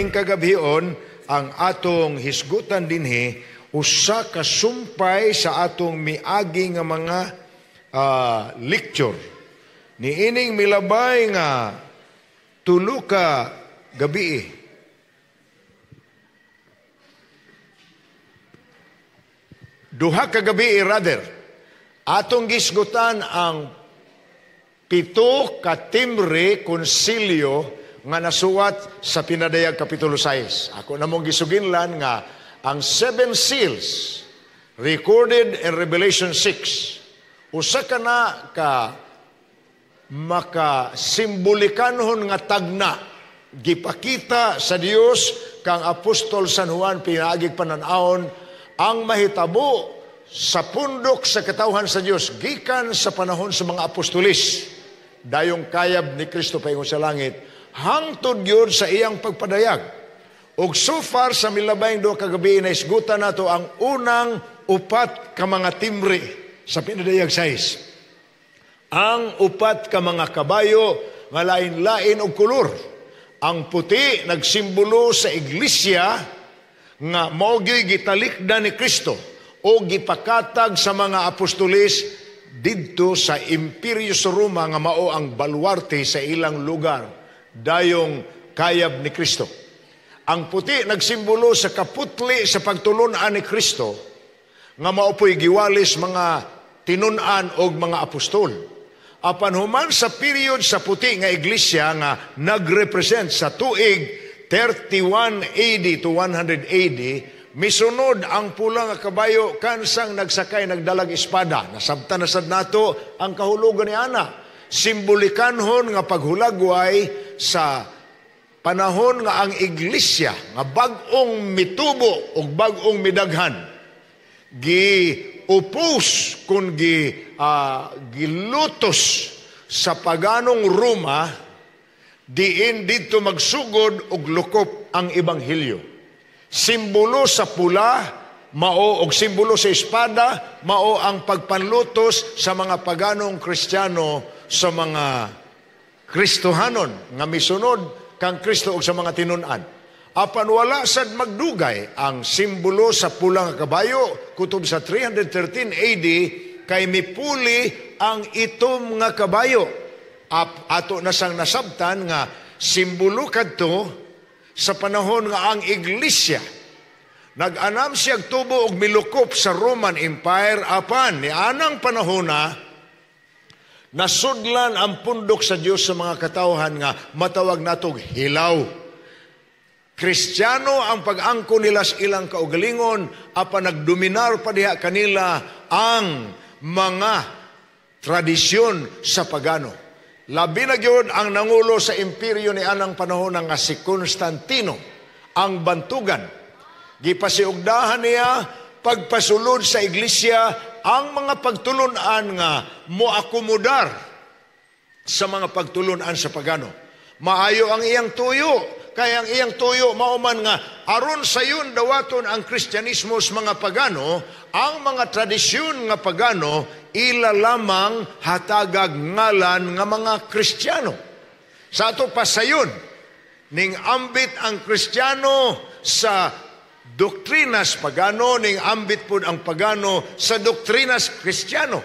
aning kagabion ang atong hisgutan dinhi usa ka sumpay sa atong miagi nga mga uh, lecture ining milabay nga tulo ka gabi duha ka gabi rather atong gisgutan ang pito ka timbre konsilyo nga nasuwat sa Pinadayag Kapitulo 6. Ako namong gisuginlan nga ang seven seals recorded in Revelation 6. Usa ka na ka makasimbulikanhon nga tagna gipakita sa Dios kang apostol San Juan pinaagig pananahon ang mahitabo sa pundok sa katawhan sa Dios gikan sa panahon sa mga apostolis dayong kayab ni Kristo paingon sa langit hangtod gyud sa iyang pagpadayag. Og so far sa milabayng do kagabi na isgutan nato ang unang upat ka mga timbre sa pinadayag size. Ang upat ka mga kabayo nga lain-lain og kulor. Ang puti nagsimbolo sa iglesia nga mogi gitalikda ni Kristo o gipakatag sa mga apostolis didto sa Imperyo sa Roma nga mao ang baluarte sa ilang lugar dayong kayab ni Kristo. Ang puti nagsimbolo sa kaputli sa pagtulunaan ni Kristo nga maupoy giwalis mga tinunan og mga apostol. Apan human sa period sa puti nga iglesia nga nagrepresent sa tuig 31 AD to 100 AD, misunod ang pula nga kabayo kansang nagsakay nagdalag espada. Nasabta na sad nato ang kahulugan ni Ana simbolikanhon nga paghulagway sa panahon nga ang iglesia nga bag-ong mitubo o bag-ong midaghan gi upos kun gi uh, gilutos sa paganong Roma diin dito magsugod og lukop ang ebanghelyo simbolo sa pula mao og simbolo sa espada mao ang pagpanlutos sa mga paganong Kristiyano sa mga Kristohanon nga misunod kang Kristo og sa mga tinunan. Apan wala sad magdugay ang simbolo sa pulang kabayo kutob sa 313 AD kay mipuli ang itom nga kabayo. Ap, ato na sang nasabtan nga simbolo kadto sa panahon nga ang iglesia nag-anam siya tubo og milukop sa Roman Empire apan ni anang panahona Nasudlan ang pundok sa Dios sa mga katawhan nga matawag natog hilaw. Kristiyano ang pag-angko nila sa ilang kaugalingon apan nagdominar pa diha kanila ang mga tradisyon sa pagano. Labi na gyud ang nangulo sa imperyo ni anang panahon nga si Constantino ang bantugan. Gipasiugdahan niya pagpasulod sa iglesia ang mga pagtulunan nga mo akomodar sa mga pagtulunan sa pagano. Maayo ang iyang tuyo, kaya ang iyang tuyo mauman nga aron sa yun dawaton ang Kristyanismo sa mga pagano, ang mga tradisyon nga pagano ilalamang hatagag ngalan nga mga Kristiyano. Sa ato pasayon ning ambit ang Kristiyano sa doktrinas pagano ning ambit pud ang pagano sa doktrinas kristiyano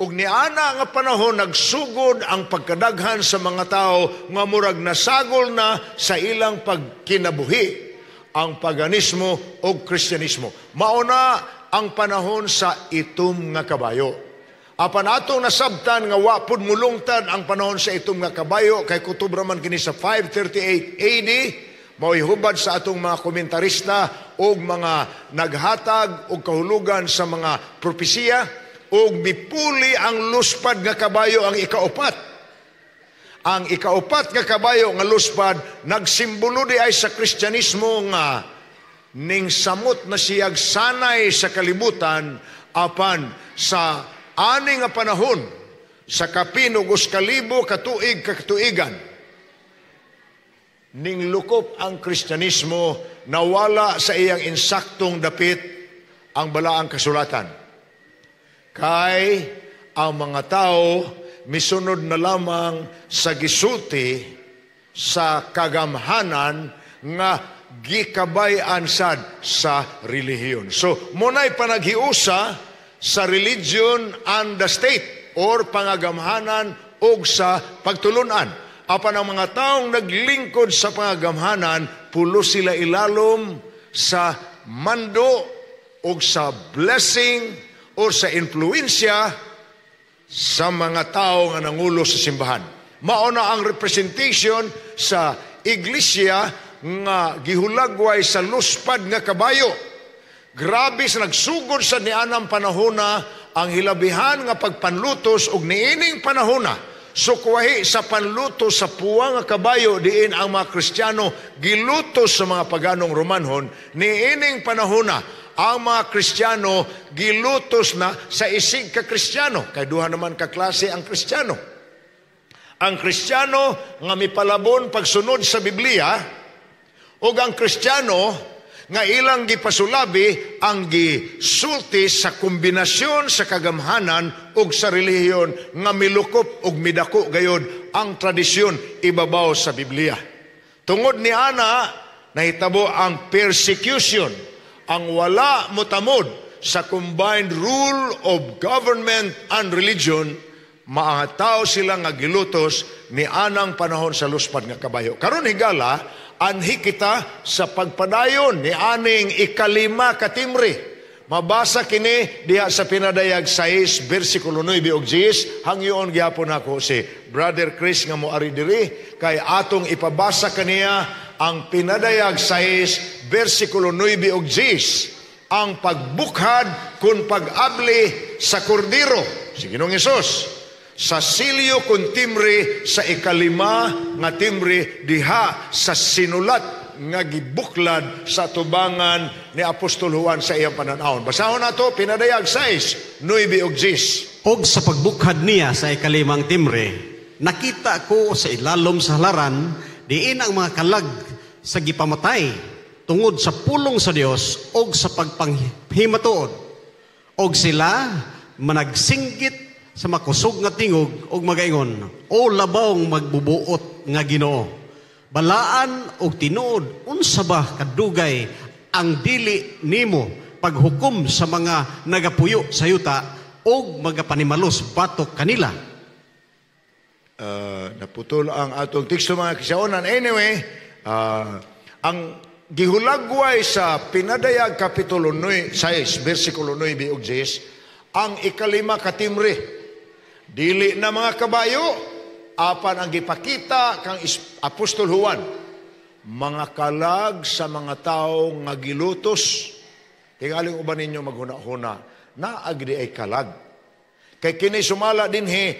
ug niana nga panahon nagsugod ang pagkadaghan sa mga tao nga murag nasagol na sa ilang pagkinabuhi ang paganismo o kristyanismo. Mauna ang panahon sa itom nga kabayo. Apan atong nasabtan nga wapod mulungtan ang panahon sa itom nga kabayo kay kutubraman kini sa 538 AD maihubad sa atong mga komentarista o mga naghatag o kahulugan sa mga propesiya o mipuli ang luspad nga kabayo ang ikaupat. Ang ikaupat nga kabayo nga luspad nagsimbolo di ay sa Kristyanismo nga ning samot na siyag sanay sa kalibutan apan sa ani nga panahon sa kapinugos kalibo katuig katuigan ning lukop ang Kristyanismo nawala sa iyang insaktong dapit ang balaang kasulatan. Kay ang mga tao misunod na lamang sa gisulti sa kagamhanan nga gikabayan sad sa relihiyon. So, munay panaghiusa sa religion and the state or pangagamhanan og sa pagtulunan. Apan ang mga taong naglingkod sa pangagamhanan, pulo sila ilalom sa mando o sa blessing o sa influensya sa mga nga nangulo sa simbahan. Mauna ang representation sa iglesia nga gihulagway sa luspad nga kabayo. Grabe sa nagsugod sa nianang panahona ang hilabihan nga pagpanlutos og niining panahona Sukuahi sa panluto sa puwang nga kabayo diin ang mga Kristiyano giluto sa mga paganong Romanhon ni ining panahuna ang mga Kristiyano gilutos na sa isig ka Kristiyano kay duha naman ka klase ang Kristiyano ang Kristiyano nga mipalabon pagsunod sa Biblia ug ang Kristiyano nga ilang gipasulabi ang gisulti sa kombinasyon sa kagamhanan ug sa relihiyon nga milukop ug midako gayod ang tradisyon ibabaw sa Biblia. Tungod ni ana nahitabo ang persecution, ang wala mutamod sa combined rule of government and religion maataw sila nga gilutos ni anang panahon sa luspad nga kabayo. Karon higala anhi kita sa pagpadayon ni aning ikalima katimri. Mabasa kini diha sa pinadayag 6 bersikulo 9 og 10 hangyoon gyapon ako si Brother Chris nga moari diri kay atong ipabasa kaniya ang pinadayag 6 bersikulo 9 og 10 ang pagbukhad kun pag sa kordiro si Ginoong Hesus sa silyo kung timre sa ikalima nga timre diha sa sinulat nga gibuklad sa tubangan ni Apostol Juan sa iyang pananaw. Basahon nato pinadayag 6, 9 ug 10. Og sa pagbukhad niya sa ikalimang timre, nakita ko sa ilalom sa halaran diin ang mga kalag sa gipamatay tungod sa pulong sa Dios og sa pagpanghimatuod. Og sila managsinggit sa makusog nga tingog og magaingon o labawng magbubuot nga Ginoo balaan og tinuod unsa ba kadugay ang dili nimo paghukom sa mga nagapuyo sa yuta og magapanimalos batok kanila uh, naputol ang atong teksto mga kisaonan anyway uh, ang gihulagway sa pinadayag kapitulo 9 6 bersikulo 9 og ang ikalima katimre Dili na mga kabayo, apan ang gipakita kang Apostol Juan, mga kalag sa mga tao nga gilutos. Tingaling uban ninyo maghuna-huna, naagdi ay kalag. Kay kini sumala din he,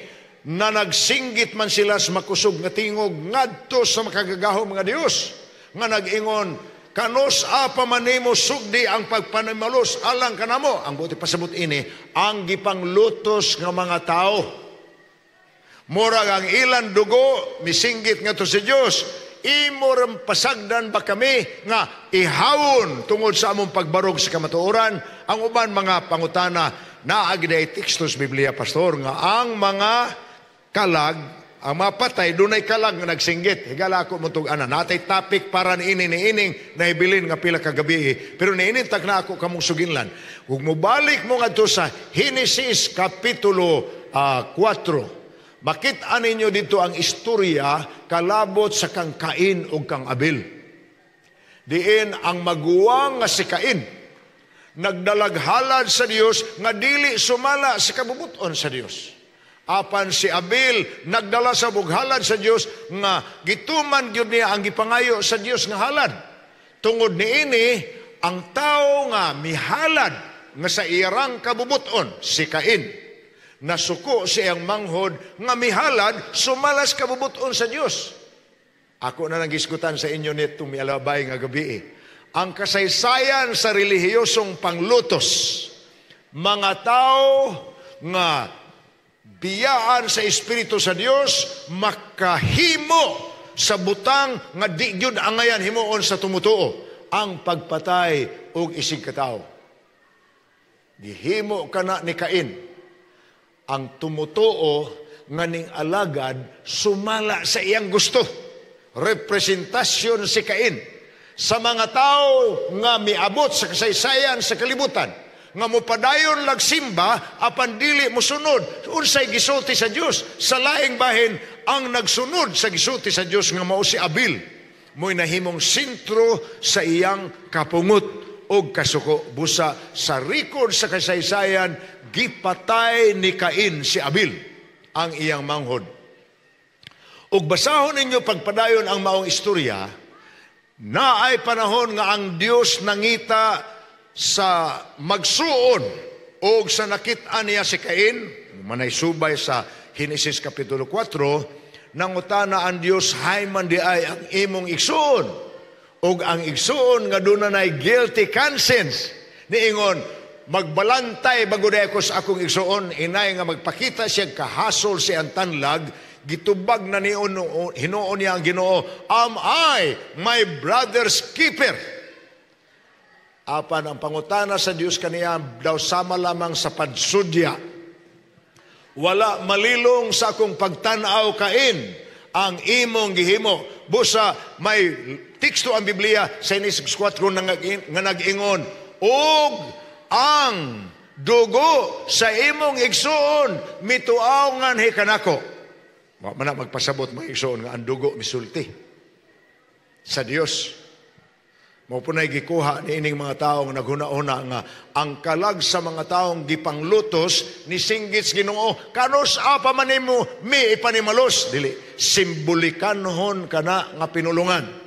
na nagsinggit man sila sa makusog nga tingog ngadto sa makagagaho mga Dios nga nagingon kanos apa man nimo sugdi ang pagpanimalos alang kanamo ang buti pasabot ini ang gipanglutos nga mga tao Murag ang ilan dugo, misinggit nga to si Diyos. Imo rin pasagdan ba kami nga ihawon tungod sa among pagbarog sa kamatuoran ang uban mga pangutana na agday textos Biblia Pastor nga ang mga kalag ang mapatay dunay kalag nga nagsinggit higala ako mo tug ana natay topic para ni ini ni ining ibilin nga pila ka gabi eh. pero niinin tag na ako kamong suginlan ug mobalik mo to sa Henesis kapitulo uh, ah, 4 bakit aninyo dito ang istorya kalabot sa kang Kain o kang Abel? Diin ang maguwang nga si Kain, nagdalaghalad sa Dios nga dili sumala sa kabubuton sa Dios. Apan si Abel nagdala sa bughalad sa Dios nga gituman gyud niya ang gipangayo sa Dios nga halad. Tungod niini ang tao nga mihalad nga sa irang kabubuton si Kain Nasuko siyang manghod nga mihalad sumalas kabubuton sa Dios. Ako na nagisgutan sa inyo nitong mialabay nga gabi. Eh. Ang kasaysayan sa relihiyosong panglutos, mga tao nga biyaan sa Espiritu sa Dios makahimo sa butang nga di gyud angayan himuon sa tumutuo ang pagpatay og isig katao. Gihimo kana ni Kain ang tumutuo nganing alagad sumala sa iyang gusto. Representasyon si Cain sa mga tao nga miabot sa kasaysayan sa kalibutan nga mupadayon lag simba apan dili mo unsay gisulti sa Dios sa laing bahin ang nagsunod sa gisulti sa Dios nga mao si Abil mo'y nahimong sentro sa iyang kapungot og kasuko busa sa record sa kasaysayan gipatay ni Cain si Abil ang iyang manghod. Ug basahon ninyo pagpadayon ang maong istorya, na ay panahon nga ang Dios nangita sa magsuon og sa nakit-an niya si Cain, manay subay sa Genesis Kapitulo 4, nangutana ang Dios hay man di ay ang imong igsuon ug ang igsuon nga dunay guilty conscience niingon magbalantay bagudekos akong igsuon inay nga magpakita siya kahasol si ang tanlag gitubag na niyon hinuon niya ang Ginoo am I my brother's keeper apan ang pangutana sa Dios kaniya daw sama lamang sa padsudya wala malilong sa akong pagtanaw kain ang imong gihimo busa may teksto ang Biblia sa inis 4 nga nag-ingon og ang dugo sa imong igsuon mituaw ngan ni kanako. Wa man magpasabot mga igsuon nga ang dugo misulti sa Dios. Mao po gikuha ni ining mga taong naghuna-una nga ang kalag sa mga taong gipanglutos ni singgits Ginoo kanus apa man nimo mi ipanimalos dili simbolikanhon kana nga pinulungan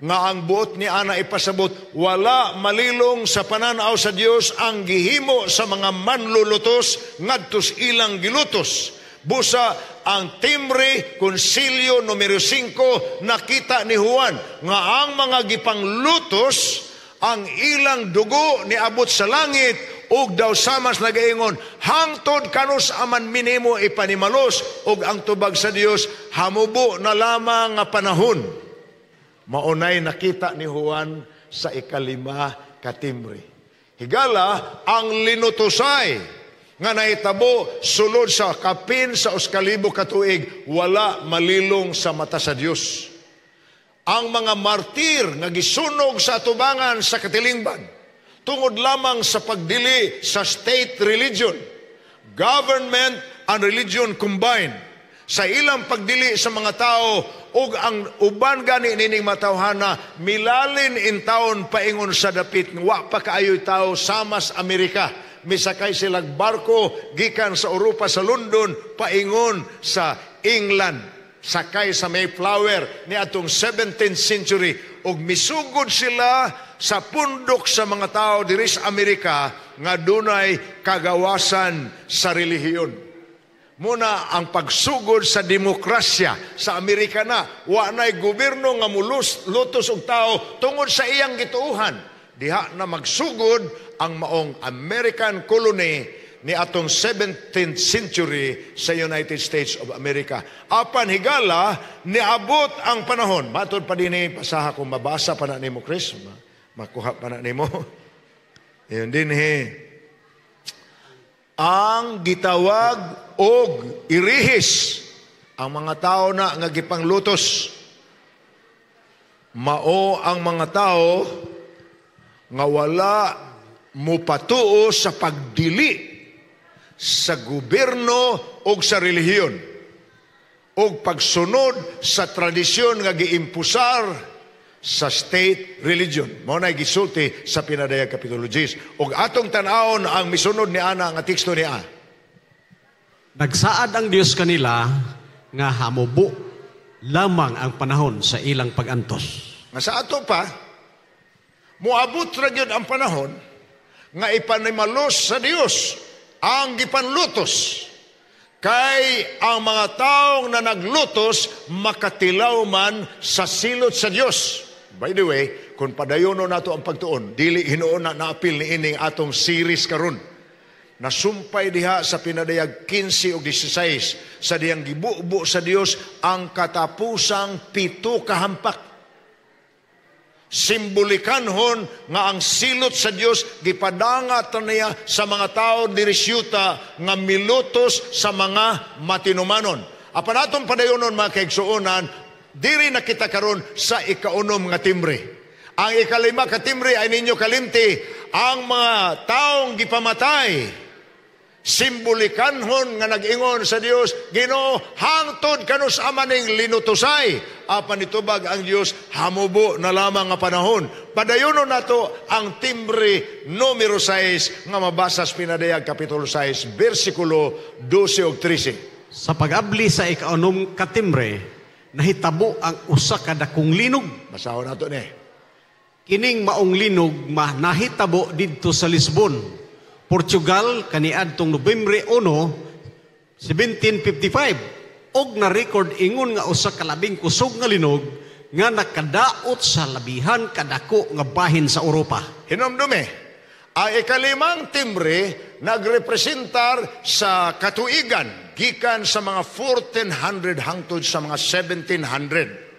nga ang buot ni ana ipasabot wala malilong sa pananaw sa Dios ang gihimo sa mga manlulutos ngadtos ilang gilutos busa ang timbre konsilyo numero 5 nakita ni Juan nga ang mga gipanglutos ang ilang dugo ni abot sa langit ug daw samas nagaingon hangtod kanus aman minimo ipanimalos ug ang tubag sa Dios hamubo na lamang nga panahon Maunay nakita ni Juan sa ikalima katimri. Higala ang linutosay nga nahitabo sulod sa kapin sa uskalibo katuig wala malilong sa mata sa Dios. Ang mga martir nga gisunog sa atubangan sa katilingban tungod lamang sa pagdili sa state religion, government and religion combined sa ilang pagdili sa mga tao ug ang uban gani nining matawhana milalin in taon paingon sa dapit wa pa kaayoy tao samas Amerika misakay silag barko gikan sa Europa sa London paingon sa England sakay sa Mayflower ni atong 17th century ug misugod sila sa pundok sa mga tao diri sa Amerika nga dunay kagawasan sa relihiyon. Muna, ang pagsugod sa demokrasya sa Amerika na, wa na'y gobyerno nga mulus, lutos og tao tungod sa iyang gituuhan. Diha na magsugod ang maong American colony ni atong 17th century sa United States of America. Apan higala, niabot ang panahon. Matod pa din eh, pasaha kung mabasa pa na ni mo, Chris. Makuha pa na ni mo. Yun din, he. Eh. Ang gitawag og irihis ang mga tao na nga gipanglutos mao ang mga tao nga wala mupatuo sa pagdili sa gobyerno o sa relihiyon o pagsunod sa tradisyon nga giimpusar sa state religion. Mao na gisulti sa Pinadayag Kapitulo 10. Og atong tan-awon ang misunod ni ana nga teksto ni A Nagsaad ang Dios kanila nga hamubo lamang ang panahon sa ilang pagantos. Nga sa ato pa, muabot ra gyud ang panahon nga ipanimalos sa Dios ang gipanlutos kay ang mga taong na naglutos makatilaw man sa silot sa Dios. By the way, kung padayono nato ang pagtuon, dili hinuon na naapil ni ining atong series karon nasumpay diha sa pinadayag 15 o 16 sa diyang gibubo sa Dios ang katapusang pito kahampak simbolikanhon nga ang silot sa Dios gipadangat niya sa mga tao diri nga milutos sa mga matinumanon apan atong padayonon mga kaigsuonan diri nakita karon sa ikaunom nga timbre ang ikalima ka timbre ay ninyo kalimti ang mga taong gipamatay simbolikanhon nga nag-ingon sa Dios, Ginoo, hangtod kanus amaning linutosay Apan itubag ang Dios hamubo na lamang nga panahon. Padayono nato ang timbre numero 6 nga mabasa sa Pinadayag kapitulo 6 bersikulo 12 ug 13. Sa pagabli sa ikaunom ka timbre, nahitabo ang usa ka dakong linog. Basahon nato ni. Kining maong linog ma nahitabo didto sa Lisbon Portugal kaniadtong Nobyembre 1, 1755 og na-record ingon nga usa kalabing kusog nga linog nga nakadaot sa labihan kadako nga bahin sa Europa. Hinomdumi ang ikalimang timbre nagrepresentar sa katuigan gikan sa mga 1400 hangtod sa mga 1700.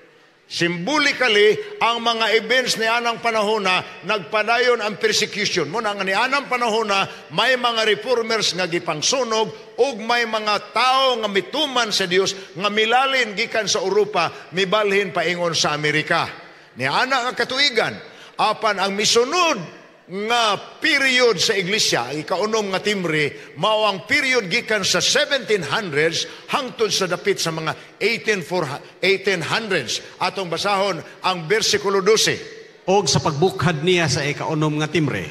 Symbolically, ang mga events ni Anang Panahona, nagpadayon ang persecution. Muna nga ni Anang Panahona, may mga reformers nga gipangsunog ug may mga tao nga mituman sa Dios nga milalin gikan sa Europa mibalhin paingon sa Amerika. Ni Anang nga katuigan, apan ang misunod nga period sa iglesia, ikaunom nga timbre, mao ang period gikan sa 1700s hangtod sa dapit sa mga 1800s. Atong basahon ang bersikulo 12. Og sa pagbukhad niya sa ikaunom nga timbre,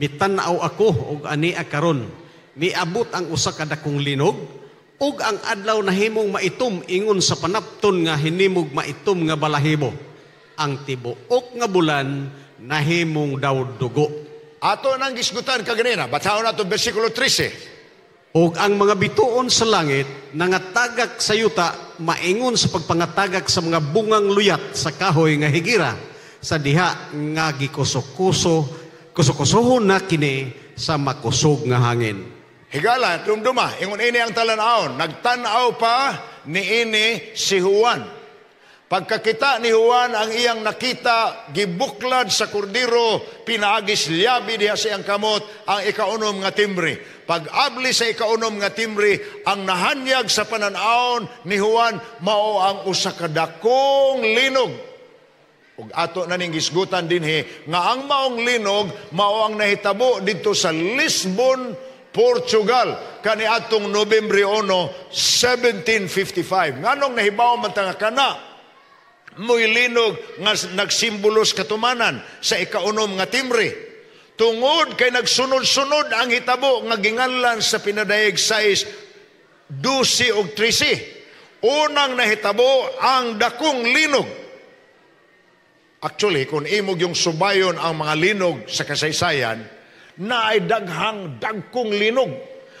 mitanaw ako og ani karon, miabot ang usa ka dakong linog ug ang adlaw nahimong maitom ingon sa panapton nga hinimog maitom nga balahibo. Ang tibuok nga bulan nahimong daw dugo. Ato nang gisgutan kaganina, bataw na itong versikulo 13. Og ang mga bituon sa langit, nangatagak sa yuta, maingon sa pagpangatagak sa mga bungang luyat sa kahoy nga higira, sa diha nga gikuso-kuso, kusukusuhon na kini sa makusog nga hangin. Higala, dumduma, ingon ini ang talanaon, nagtanaw pa ni ini si Juan Pagkakita ni Juan ang iyang nakita, gibuklad sa kordiro, pinaagis liabi diha sa iyang kamot, ang ikaunom nga timbre. Pag-abli sa ikaunom nga timbre, ang nahanyag sa pananaon ni Juan, mao ang usakadakong linog. Ug ato na ning gisgutan dinhi nga ang maong linog mao ang nahitabo didto sa Lisbon, Portugal kaniadtong atong Nobyembre 1, 1755. Nganong nahibaw man tanga kana mo'y linog nga nagsimbolos katumanan sa ikaunom nga timbre. Tungod kay nagsunod-sunod ang hitabo nga ginganlan sa pinadayeg 6, 12 og 13. Unang nahitabo ang dakong linog. Actually, kung imog yung subayon ang mga linog sa kasaysayan, na ay daghang dagkong linog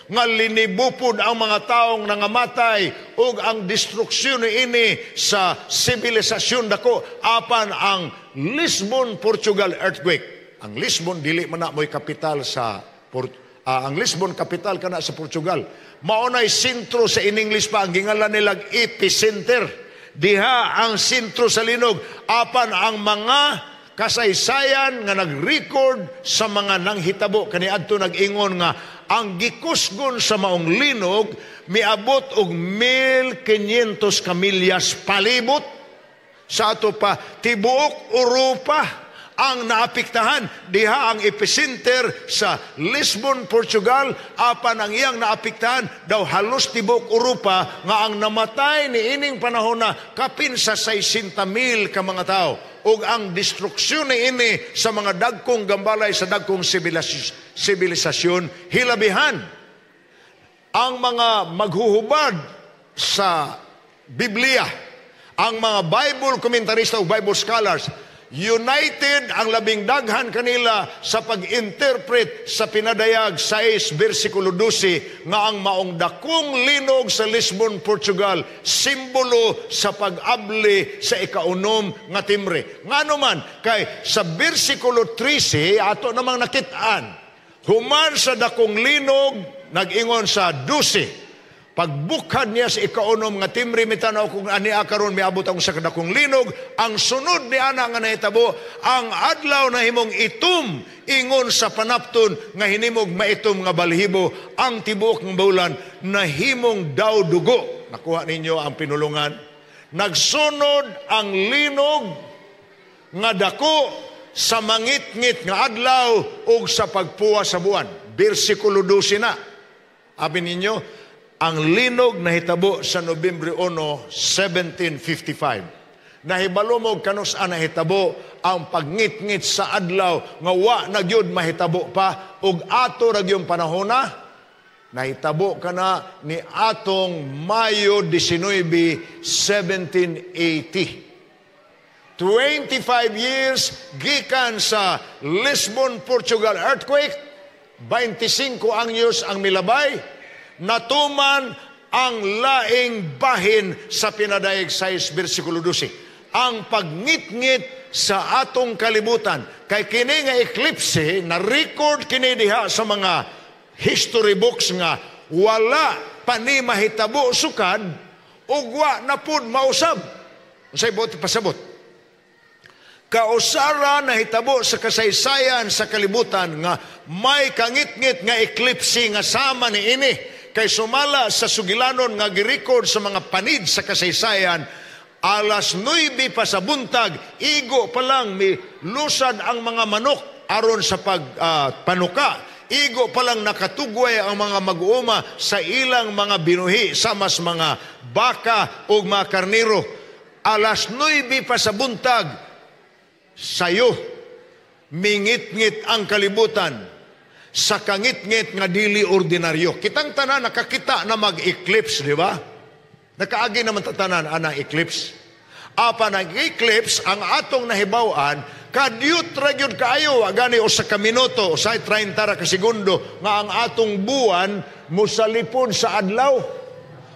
nga linibupod ang mga taong nangamatay ug ang destruksyon ini sa sibilisasyon dako apan ang Lisbon Portugal earthquake ang Lisbon dili man na moy kapital sa Port- uh, ang Lisbon kapital kana sa Portugal maunay sentro sa in English pa ang gingalan nilag epicenter diha ang sentro sa linog apan ang mga kasaysayan nga nag-record sa mga nanghitabo kani adto nag-ingon nga ang gikusgon sa maong linog miabot og 1500 kamillas palibot sa ato pa tibuok Europa ang naapiktahan diha ang epicenter sa Lisbon, Portugal apan ang iyang naapiktahan daw halos tibuok Europa nga ang namatay ni ining panahon na kapin sa 60,000 ka mga tawo ug ang destruksyon ni ini sa mga dagkong gambalay sa dagkong sibilisasyon hilabihan ang mga maghuhubad sa Biblia ang mga Bible commentarista o Bible scholars United ang labing daghan kanila sa pag-interpret sa pinadayag 6 versikulo 12 nga ang maong dakong linog sa Lisbon, Portugal, simbolo sa pag-abli sa ikaunom nga timbre. Ngano man kay sa versikulo 13 ato namang nakitaan human sa dakong linog nag-ingon sa 12 Pagbukad niya sa ikaunom nga timri mitanaw kung ani karon miabot ang sakda kong linog, ang sunod ni ana nga nahitabo ang adlaw na himong itum ingon sa panapton nga hinimog maitom nga balhibo ang tibuok ng bulan na himong daw dugo. Nakuha ninyo ang pinulungan. Nagsunod ang linog nga dako sa mangitngit nga adlaw ug sa pagpuwa sa buwan. Bersikulo 12 na. Abi ninyo, ang linog na hitabo sa Nobyembre 1, 1755 nahibalumog kanus na hitabo ang pagngitngit sa adlaw nga wa na gyud mahitabo pa ug ato ra gyud panahona nahitabo kana ni atong Mayo 19 1780 25 years gikan sa Lisbon Portugal earthquake 25 anyos ang milabay natuman ang laing bahin sa pinadaig 6, versikulo 12. Ang pagngit-ngit sa atong kalibutan. Kay kini nga eclipse na record kini diha sa mga history books nga wala pa ni mahitabo sukad wa na pud mausab. sa buot pasabot? kausara na hitabo sa kasaysayan sa kalibutan nga may kangitngit nga eclipse nga sama ni ini Kay sumala sa sugilanon nga girecord sa mga panid sa kasaysayan, alas 9 pa sa buntag, igo pa lang mi lusad ang mga manok aron sa pag Uh, igo pa lang nakatugway ang mga mag-uuma sa ilang mga binuhi sa mas mga baka o mga karniro. Alas 9 pa sa buntag, sayo, mingit-ngit ang kalibutan sa kangit-ngit nga dili ordinaryo. Kitang tanan nakakita na mag-eclipse, di ba? Nakaagi naman tatanan ana eclipse. Apa nag eclipse ang atong nahibawan kadiyot ragyod kaayo gani o sa kaminuto o sa 30 ra ka segundo nga ang atong buwan musalipod sa adlaw.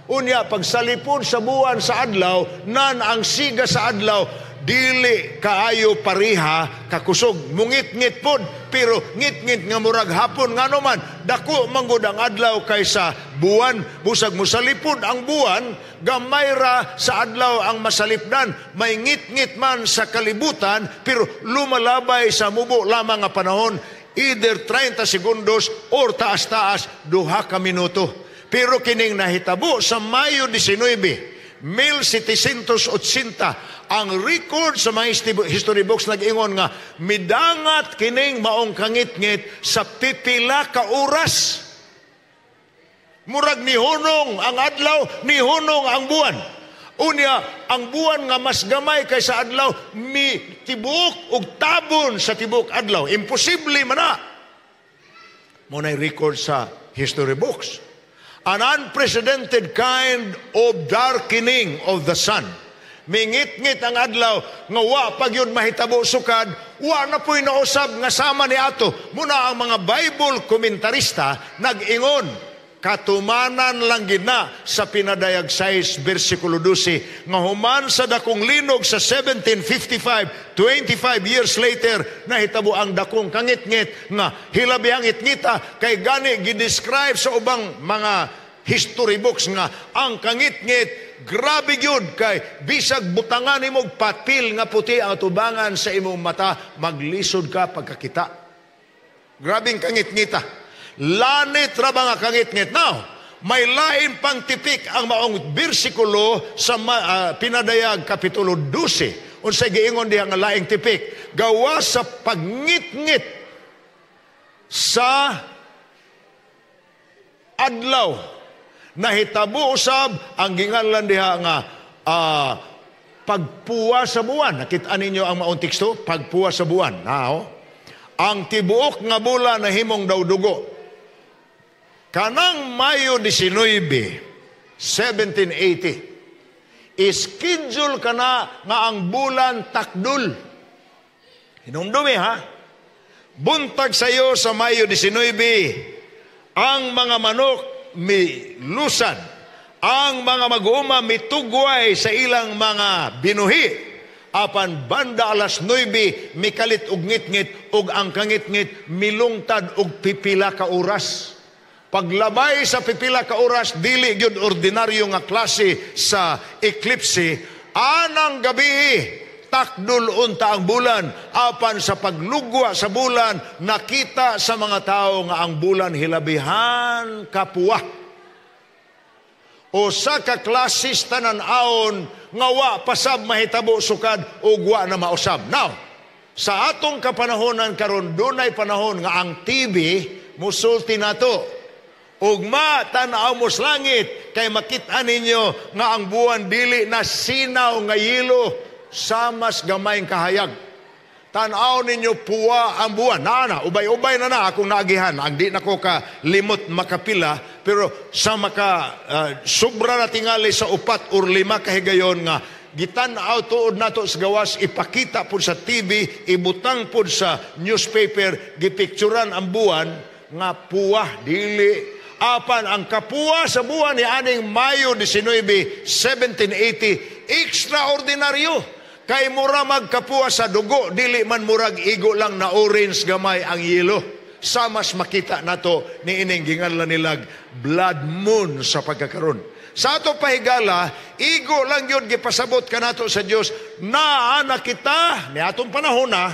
Unya pag salipod sa buwan sa adlaw nan ang siga sa adlaw dili kaayo pariha kakusog mungit-ngit pod pero ngit-ngit nga murag hapon ngano man dako manggod ang adlaw kaysa buwan busag musalipod ang buwan gamay ra sa adlaw ang masalipdan may ngit-ngit man sa kalibutan pero lumalabay sa mubo lamang nga panahon either 30 segundos or taas-taas duha ka minuto pero kining nahitabo sa Mayo 19 1780 ang record sa mga history books nag-ingon nga midangat kining maong kangit-ngit sa pipila ka oras murag ni hunong ang adlaw ni hunong ang buwan unya ang buwan nga mas gamay kaysa adlaw mi tibok ug tabon sa tibok adlaw imposible man na mo record sa history books an unprecedented kind of darkening of the sun. Mingit-ngit ang adlaw, nga wa pag yun mahitabo sukad, wa na po'y nausab nga sama ni ato. Muna ang mga Bible komentarista nag-ingon katumanan lang gid na sa pinadayag 6 bersikulo 12 nga human sa dakong linog sa 1755 25 years later nahitabo ang dakong kangitngit nga hilabi ang itngita kay gani gidescribe sa ubang mga history books nga ang kangitngit grabe gyud kay bisag butangan imong patil nga puti ang atubangan sa imong mata maglisod ka pagkakita grabing kangitngita Lanit rabang akangit-ngit. Now, may lain pang tipik ang maong bersikulo sa uh, pinadayag kapitulo 12 unsay giingon diha nga laing tipik gawa sa pagngitngit sa adlaw nahitabo usab ang gingalan diha nga uh, pagpuwa sa buwan nakita ninyo ang maong teksto pagpuwa sa buwan Now, ang tibuok nga bula na himong daw dugo kanang Mayo 19, 1780, ischedule ka na nga ang bulan takdul. Hinumdumi ha? Buntag sa'yo sa Mayo 19, ang mga manok milusan, ang mga mag-uuma mitugway sa ilang mga binuhi apan banda alas 9 mikalit og ngitngit og ang kangitngit milungtad og pipila ka oras Paglabay sa pipila ka oras, dili gyud ordinaryo nga klase sa eclipse. Anang gabi, takdul unta ang bulan. Apan sa paglugwa sa bulan, nakita sa mga tao nga ang bulan hilabihan kapwa. O sa kaklasis tanan-aon, nga wa pasab mahitabo sukad o wa na mausab. Now, sa atong kapanahonan karon dunay panahon nga ang TV musulti nato Ugma, tanaw mo langit, kay makita ninyo nga ang buwan dili na sinaw nga yilo, samas gamayng kahayag. Tanaw ninyo puwa ang buwan. Na na, ubay-ubay na na akong naagihan. Ang di na ko ka limot makapila, pero sa maka uh, sobra na tingali sa upat or lima kahigayon nga gitanaw tuod nato sa gawas ipakita pud sa TV ibutang pud sa newspaper gipicturan ang buwan nga puwa dili apan ang kapua sa buwan ni aning Mayo 19, 1780, extraordinaryo. Kay mura magkapua sa dugo, dili man murag igo lang na orange gamay ang yelo sa mas makita nato ni ining ginganlan nilag blood moon sa pagkakaron. Sa ato pahigala, igo lang yun gipasabot ka nato sa Dios na nakita ni atong panahon na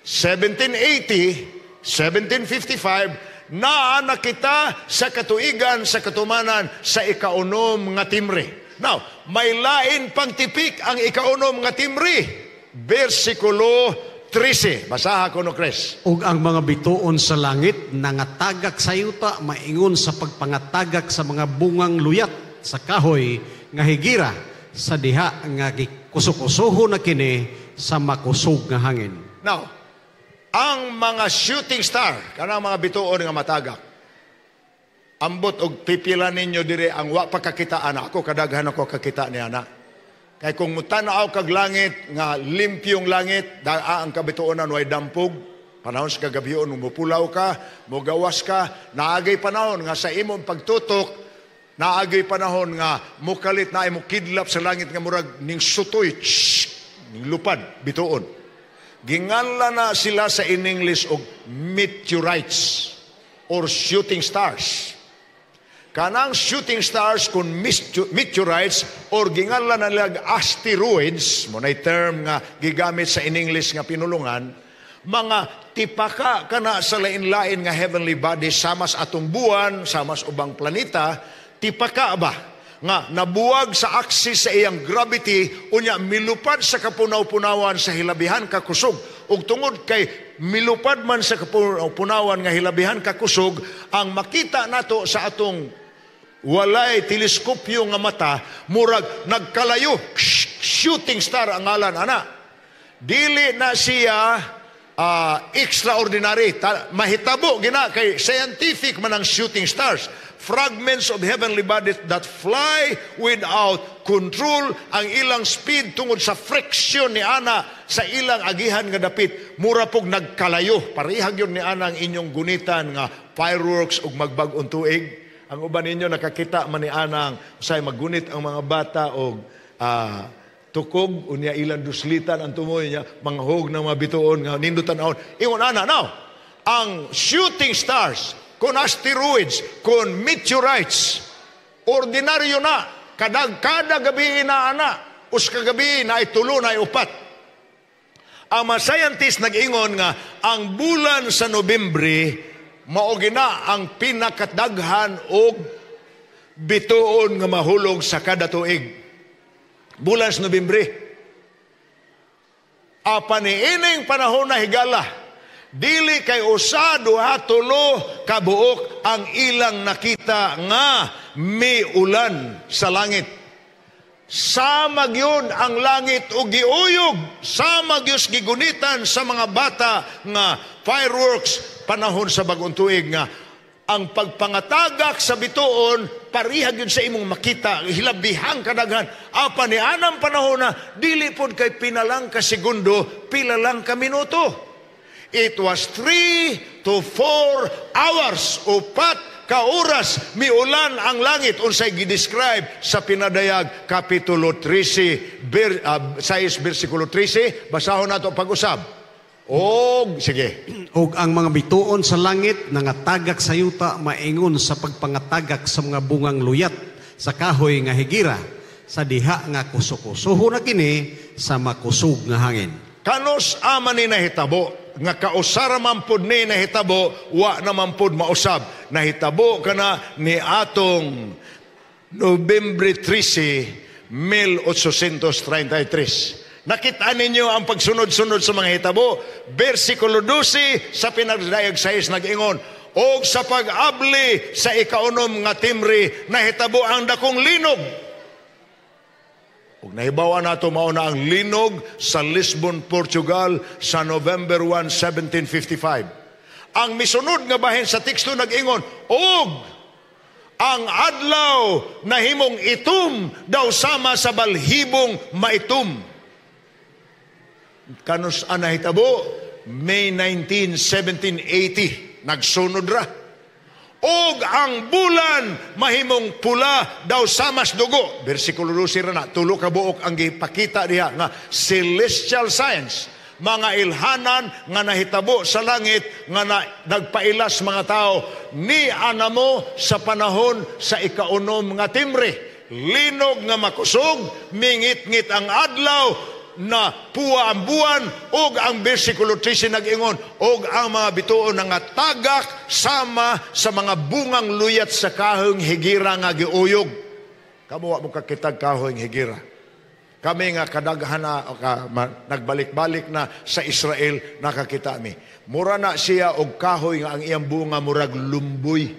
1780, 1755 naa kita sa katuigan sa katumanan sa ikaunom nga timre. Now, may lain pang tipik ang ikaunom nga timre. Versikulo 13. Basaha ko no, Chris. Ug ang mga bituon sa langit nangatagak sa yuta maingon sa pagpangatagak sa mga bungang luyat sa kahoy nga higira sa diha nga kusukusuho na kini sa makusog nga hangin. Now, ang mga shooting star, kana mga bituon nga matagak. Ambot og pipila ninyo dire ang wa pagkakitaan ako kadaghan ako kakita ni anak Kay kung mutanaw kag langit nga limpyong langit, daa ang kabituonan way dampog, panahon sa kagabion mupulaw ka, mogawas ka, naagay panahon nga sa imong pagtutok naagay panahon nga mukalit na imo kidlap sa langit nga murag ning sutoy ning lupad bituon Ginganla na sila sa in English og meteorites or shooting stars. Kanang shooting stars kun meteorites or ginganla na nila asteroids, mo na term nga gigamit sa in English nga pinulungan, mga tipaka kana sa lain-lain nga heavenly body samas atong buwan, samas ubang planeta, tipaka ba? nga nabuwag sa axis sa iyang gravity unya milupad sa kapunaw-punawan sa hilabihan ka kusog ug tungod kay milupad man sa kapunaw-punawan nga hilabihan ka kusog ang makita nato sa atong walay teleskopyo nga mata murag nagkalayo shooting star ang ngalan ana dili na siya uh, extraordinary Ta- mahitabo gina kay scientific man ang shooting stars fragments of heavenly bodies that fly without control ang ilang speed tungod sa friction ni ana sa ilang agihan nga dapit mura pug nagkalayo parihag yun ni ana ang inyong gunitan nga fireworks ug magbag on tuig ang uban ninyo nakakita man ni ana ang usay maggunit ang mga bata og uh, tukog unya ilang duslitan ang tumoy niya manghog na mabituon nga nindutan aon ingon ana now ang shooting stars kung asteroids, kung meteorites, ordinaryo na, Kadang kada gabi na ana, us kagabi na itulo na upat. Ang mga scientist nag-ingon nga, ang bulan sa Nobyembre, maogina ang pinakadaghan og bituon nga mahulog sa kada tuig. Bulan sa Nobyembre. ining panahon na higala, dili kay usado hatulo kabuok ang ilang nakita nga miulan sa langit. Sama gyud ang langit o giuyog, sama gyus gigunitan sa mga bata nga fireworks panahon sa bagong tuig nga ang pagpangatagak sa bituon parihag yun sa imong makita hilabihang kadaghan apa ni anang panahon na dili pod kay pinalang ka segundo pila lang ka minuto It was three to four hours upat ka oras miulan ang langit unsay gidescribe sa pinadayag kapitulo 13 ber, uh, ah, 6 bersikulo 13 basahon nato pag-usab Og, sige. Og ang mga bituon sa langit, nga tagak sa yuta, maingon sa pagpangatagak sa mga bungang luyat, sa kahoy nga higira, sa diha nga kusuko. Suho na kini sa makusog nga hangin. Kanos ama ni nahitabo, nga kausara man pod ni nahitabo wa naman pod mausab nahitabo kana ni atong November 13 1833 Nakita ninyo ang pagsunod-sunod sa mga hitabo. Versikulo 12 sa pinagdayag 6 nag-ingon, O sa pag-abli sa ikaunom nga timri, nahitabo ang dakong linog Ug nahibawa nato mao na ang linog sa Lisbon, Portugal sa November 1, 1755. Ang misunod nga bahin sa teksto nag-ingon, og ang adlaw na himong itum daw sama sa balhibong maitum. Kanus anahitabo May 19, 1780 nagsunod ra og ang bulan mahimong pula daw sa mas dugo. Versikulo 12 na, tulo ka buok ang gipakita niya nga celestial science mga ilhanan nga nahitabo sa langit nga na, nagpailas mga tao ni anamo sa panahon sa ikaunom nga timre linog nga makusog mingit-ngit ang adlaw na puwa ang buwan ug ang bersikulo 13 nag-ingon ug ang mga bituon nga tagak sama sa mga bungang luyat sa kahong higira nga giuyog kamo wa mo kakitag kahong higira kami nga kadaghan na ka, nagbalik-balik na sa Israel nakakita mi mura na siya og kahoy nga ang iyang bunga murag lumboy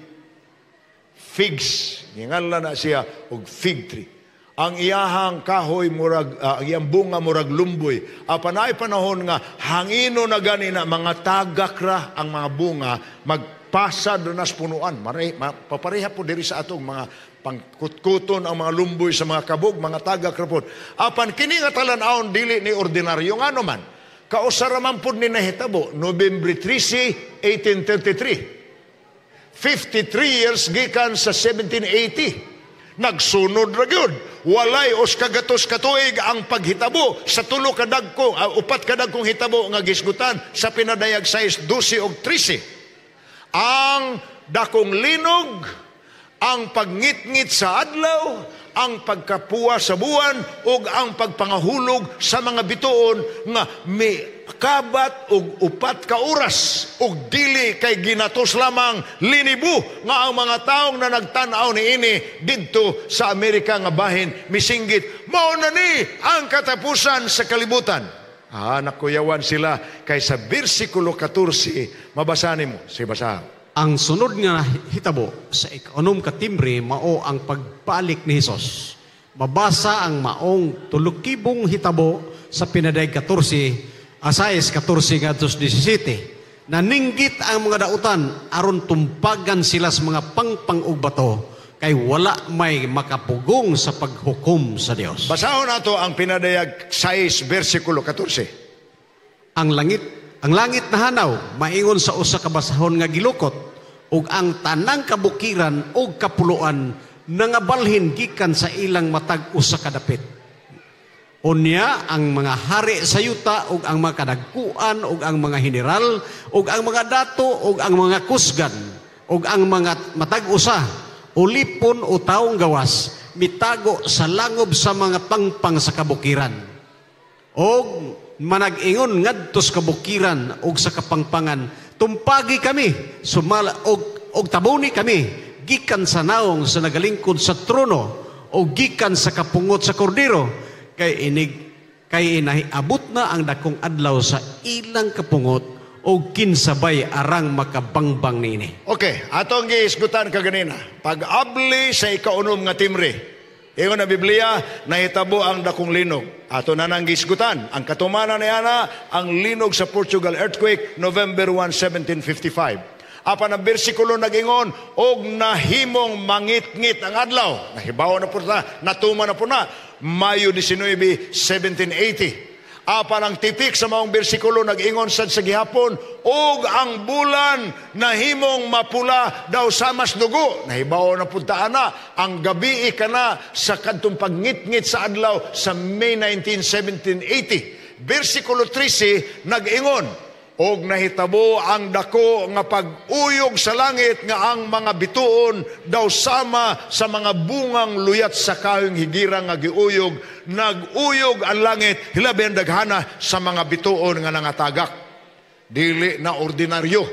figs ningala na siya og fig tree ang iyahang kahoy murag uh, iyang bunga murag lumboy apanay panahon nga hangino na gani na mga tagakra ang mga bunga magpasa do nas punuan Mare, ma, papareha po diri sa atong mga pangkutkuton ang mga lumboy sa mga kabog mga tagakra pod apan kini nga talan-awon dili ni ordinaryo ngano man man pud ni nahitabo November 13 1833 53 years gikan sa 1780 Nagsunod ra gyud. Walay os kagatos katuig ang paghitabo sa tulo ka dagko, uh, upat ka dagkong hitabo nga gisgutan sa pinadayag size 12 og 13. Ang dakong linog, ang pagngitngit sa adlaw, ang pagkapuwa sa buwan ug ang pagpangahulog sa mga bituon nga may kabat og upat ka oras og dili kay ginatos lamang linibu nga ang mga taong na nagtanaw ni ini didto sa Amerika nga bahin misinggit mao na ni ang katapusan sa kalibutan ah nakuyawan sila kay sa bersikulo 14 mabasa nimo si basa ang sunod nga hitabo sa ikanom katimbre mao ang pagbalik ni Hesus mabasa ang maong tulukibong hitabo sa pinaday 14 Asayas 14:17 na ninggit ang mga dautan aron tumpagan sila sa mga pangpangog bato kay wala may makapugong sa paghukom sa Dios. Basahon nato ang pinadayag 6 bersikulo 14. Ang langit ang langit na hanaw maingon sa usa ka basahon nga gilukot ug ang tanang kabukiran ug kapuluan nangabalhin gikan sa ilang matag usa ka dapit Unya ang mga hari sa yuta ug ang mga kadagkuan ug ang mga general ug ang mga dato ug ang mga kusgan ug ang mga matag-usa ulipon o taong gawas mitago sa langob sa mga pangpang sa kabukiran ug manag-ingon ngadto sa kabukiran ug sa kapangpangan tumpagi kami sumala ug og tabuni kami gikan sa naong sa nagalingkod sa trono o gikan sa kapungot sa kordero kay inig kay inahiabot na ang dakong adlaw sa ilang kapungot o kinsabay arang makabangbang nini. Okay, atong giisgutan ka ganina. Pag-abli sa ikaunom nga timri. Ingon na Biblia, nahitabo ang dakong linog. Ato na nang gisgutan. Ang katumanan ni Ana, ang linog sa Portugal earthquake, November 1, 1755. Apan ang bersikulo nagingon, og nahimong mangitngit ang adlaw. Nahibawa na po na, natuma na po na. Mayo 19, 1780. Apan ang tipik sa maong bersikulo nagingon sad sa gihapon, og ang bulan nahimong mapula daw sa mas dugo. Nahibaw na puntaan na ang gabi eh ka na sa kantong pagngit sa adlaw sa May 19, 1780. Bersikulo 13 nagingon, og nahitabo ang dako nga pag-uyog sa langit nga ang mga bituon daw sama sa mga bungang luyat sa kahing higira nga giuyog naguyog ang langit hilabi ang daghana sa mga bituon nga nangatagak dili na ordinaryo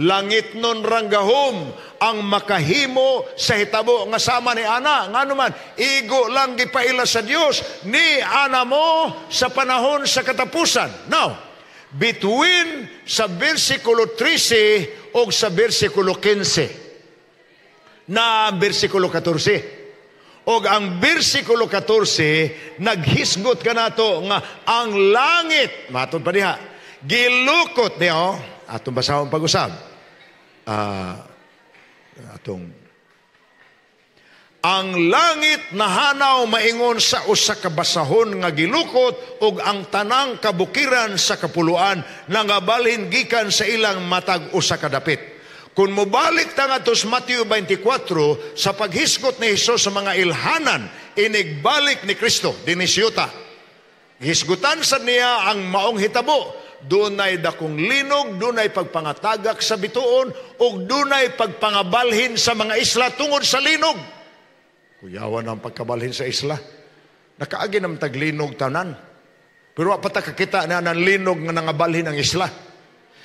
langit nun ranggahom ang makahimo sa hitabo nga sama ni ana ngano man igo lang gipaila sa Dios ni ana mo sa panahon sa katapusan now between sa versikulo 13 o sa versikulo 15 na versikulo 14. O ang versikulo 14, naghisgot ka na to nga ang langit, matod pa niya, gilukot niya, oh. atong basahon pag-usab, uh, atong ang langit nahanaw maingon sa usa ka basahon nga gilukot ug ang tanang kabukiran sa kapuluan nangabalhin gikan sa ilang matag usa ka dapit. Kung mubalik ta nga sa Matthew 24 sa paghisgot ni Hesus sa mga ilhanan inigbalik ni Kristo dinhi siyuta. Gisgutan sa niya ang maong hitabo dunay dakong linog, dunay pagpangatagak sa bituon, ug dunay pagpangabalhin sa mga isla tungod sa linog. Kuyawan ang pagkabalhin sa isla. Nakaagi ng taglinog tanan. Pero patakakita na ng linog nga nangabalhin ang isla.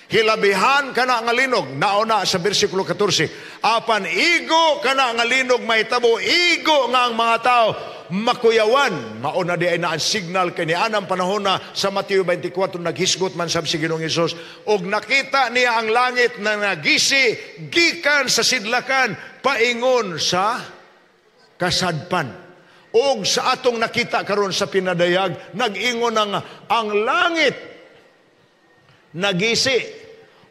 Hilabihan ka na nga linog. Nauna sa versikulo 14. Apan igo ka na nga linog may tabo. Igo nga ang mga tao makuyawan. Mauna di ay naan signal kay ni anang panahon na sa Mateo 24 naghisgot man sab si Ginoong Hesus og nakita niya ang langit na nagisi gikan sa sidlakan paingon sa kasadpan. Og sa atong nakita karon sa pinadayag, nag-ingon ng ang langit nagisi.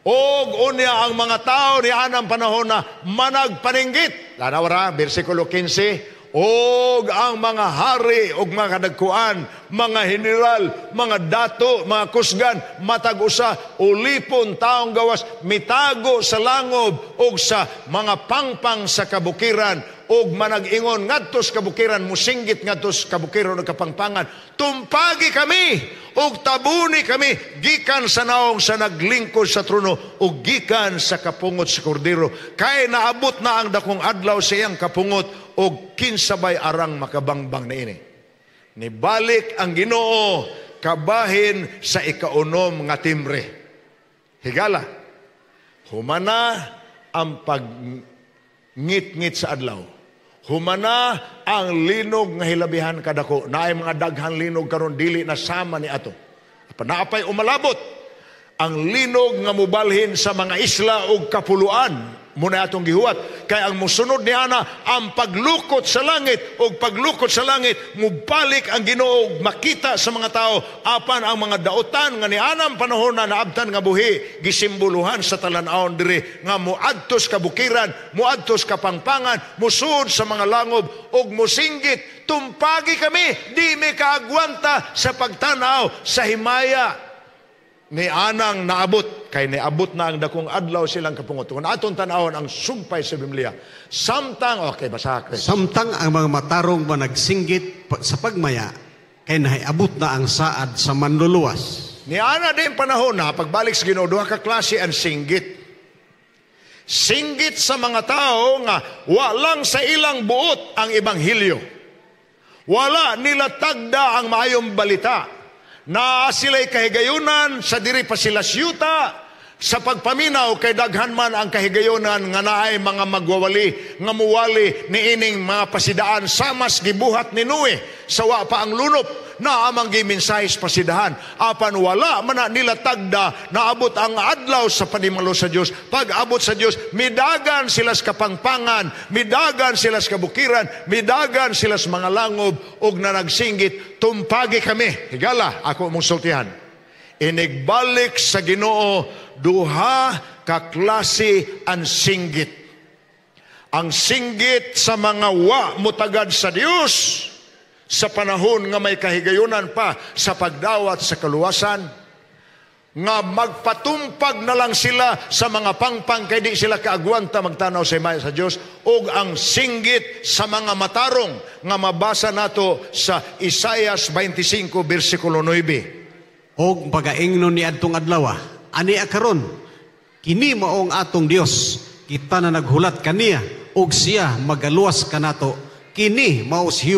Og unya ang mga tao ni anang panahon na managpaninggit. Lanaw ra, versikulo 15, og ang mga hari og mga nagkuan, mga general, mga dato, mga kusgan, matag usa ulipon taong gawas mitago sa langob og sa mga pangpang sa kabukiran og managingon ingon ngadto sa kabukiran musinggit ngadto sa kabukiro ng kapangpangan tumpagi kami og tabuni kami gikan sa naong sa naglingkod sa trono og gikan sa kapungot sa kordero kay naabot na ang dakong adlaw sa iyang kapungot og kinsabay arang makabangbang na ini nibalik ang Ginoo kabahin sa ikaunom nga timbre higala humana ang pag ngit-ngit sa adlaw humana ang linog nga hilabihan kadako. Naay mga daghang linog karon dili na sama ni ato. Panaapay umalabot ang linog nga mubalhin sa mga isla ug kapuluan muna atong gihuwat kay ang musunod ni ana ang paglukot sa langit o paglukot sa langit mubalik ang Ginoo makita sa mga tao apan ang mga daotan nga ni anam panahon na naabtan nga buhi gisimbuluhan sa talan-aon diri nga muadtos ka bukiran muadtos ka pangpangan musud sa mga langob og musinggit tumpagi kami di mi kaagwanta sa pagtanaw sa himaya ni anang naabot kay niabot na ang dakong adlaw silang kapungot aton tanawon ang sugpay sa Biblia samtang okay basa Chris samtang ang mga matarong nagsinggit sa pagmaya kay nahiabot na ang saad sa manluluwas ni ana din panahon na pagbalik sa Ginoo duha ka klase ang singgit singgit sa mga tao nga walang sa ilang buot ang ebanghelyo wala nila tagda ang maayong balita naa sila'y kahigayunan sa diri pa sila siyuta sa pagpaminaw kay daghan man ang kahigayunan nga naay mga magwawali nga muwali ni ining mga pasidaan sa mas gibuhat ni sa wa pa ang lunop na amang giminsays pasidahan. Apan wala man nila tagda na abot ang adlaw sa panimalo sa Dios. Pag abot sa Dios, midagan sila sa kapangpangan, midagan sila sa kabukiran, midagan sila sa mga langob og na nagsinggit, tumpagi kami. Higala, ako mong sultihan. Inigbalik sa Ginoo duha ka klase ang singgit. Ang singgit sa mga wa mutagad sa Dios sa panahon nga may kahigayunan pa sa pagdawat sa kaluwasan, nga magpatumpag na lang sila sa mga pangpang kay di sila kaagwanta magtanaw sa imay sa Dios ug ang singgit sa mga matarong nga mabasa nato sa Isaias 25 bersikulo 9 og pagaingnon ni adtong adlaw ani akaron kini mao ang atong Dios kita na naghulat kaniya og siya magaluwas kanato kini mao si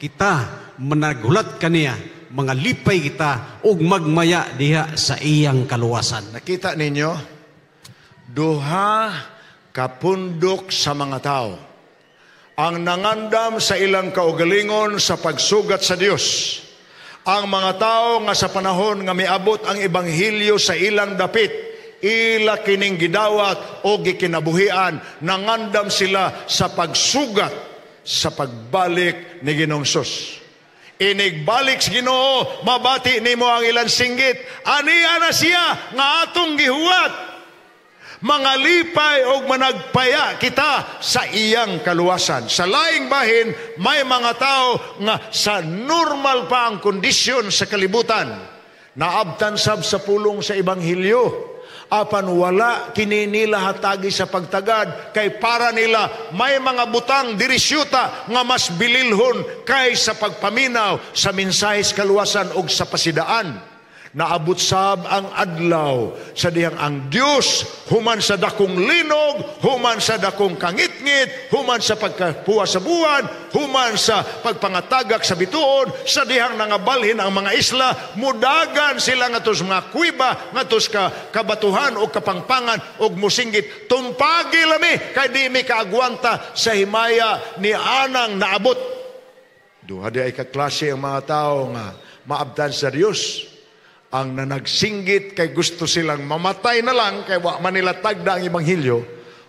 kita managulat kaniya mga lipay kita ug magmaya diha sa iyang kaluwasan. Nakita ninyo duha kapundok sa mga tao ang nangandam sa ilang kaugalingon sa pagsugat sa Dios. Ang mga tao nga sa panahon nga miabot ang ebanghelyo sa ilang dapit ila kining gidawat o gikinabuhian nangandam sila sa pagsugat sa pagbalik ni Ginoong Sus. Inigbalik si Ginoo, mabati nimo ang ilan singgit. Ani na siya nga atong gihuwat. Mga lipay og managpaya kita sa iyang kaluwasan. Sa laing bahin, may mga tao nga sa normal pa ang kondisyon sa kalibutan. Naabtan sab sa pulong sa Ebanghilyo apan wala kini nila hatagi sa pagtagad kay para nila may mga butang diri syuta nga mas bililhon kaysa pagpaminaw sa mensahe sa kaluwasan ug sa pasidaan Naabot sab ang adlaw sa dihang ang Dios human sa dakong linog, human sa dakong kangitngit, human sa pagkapuwa sa buwan, human sa pagpangatagak sa bituon, sa dihang nangabalhin ang mga isla, mudagan sila ngatos mga kuiba, ngatos ka kabatuhan o kapangpangan og musinggit. Tumpagi lami kay di mi kaagwanta sa himaya ni anang naabot. Duha di ay kaklase ang mga tao nga maabdan sa Dios ang nanagsinggit kay gusto silang mamatay na lang kay wa man nila tagda ang ebanghelyo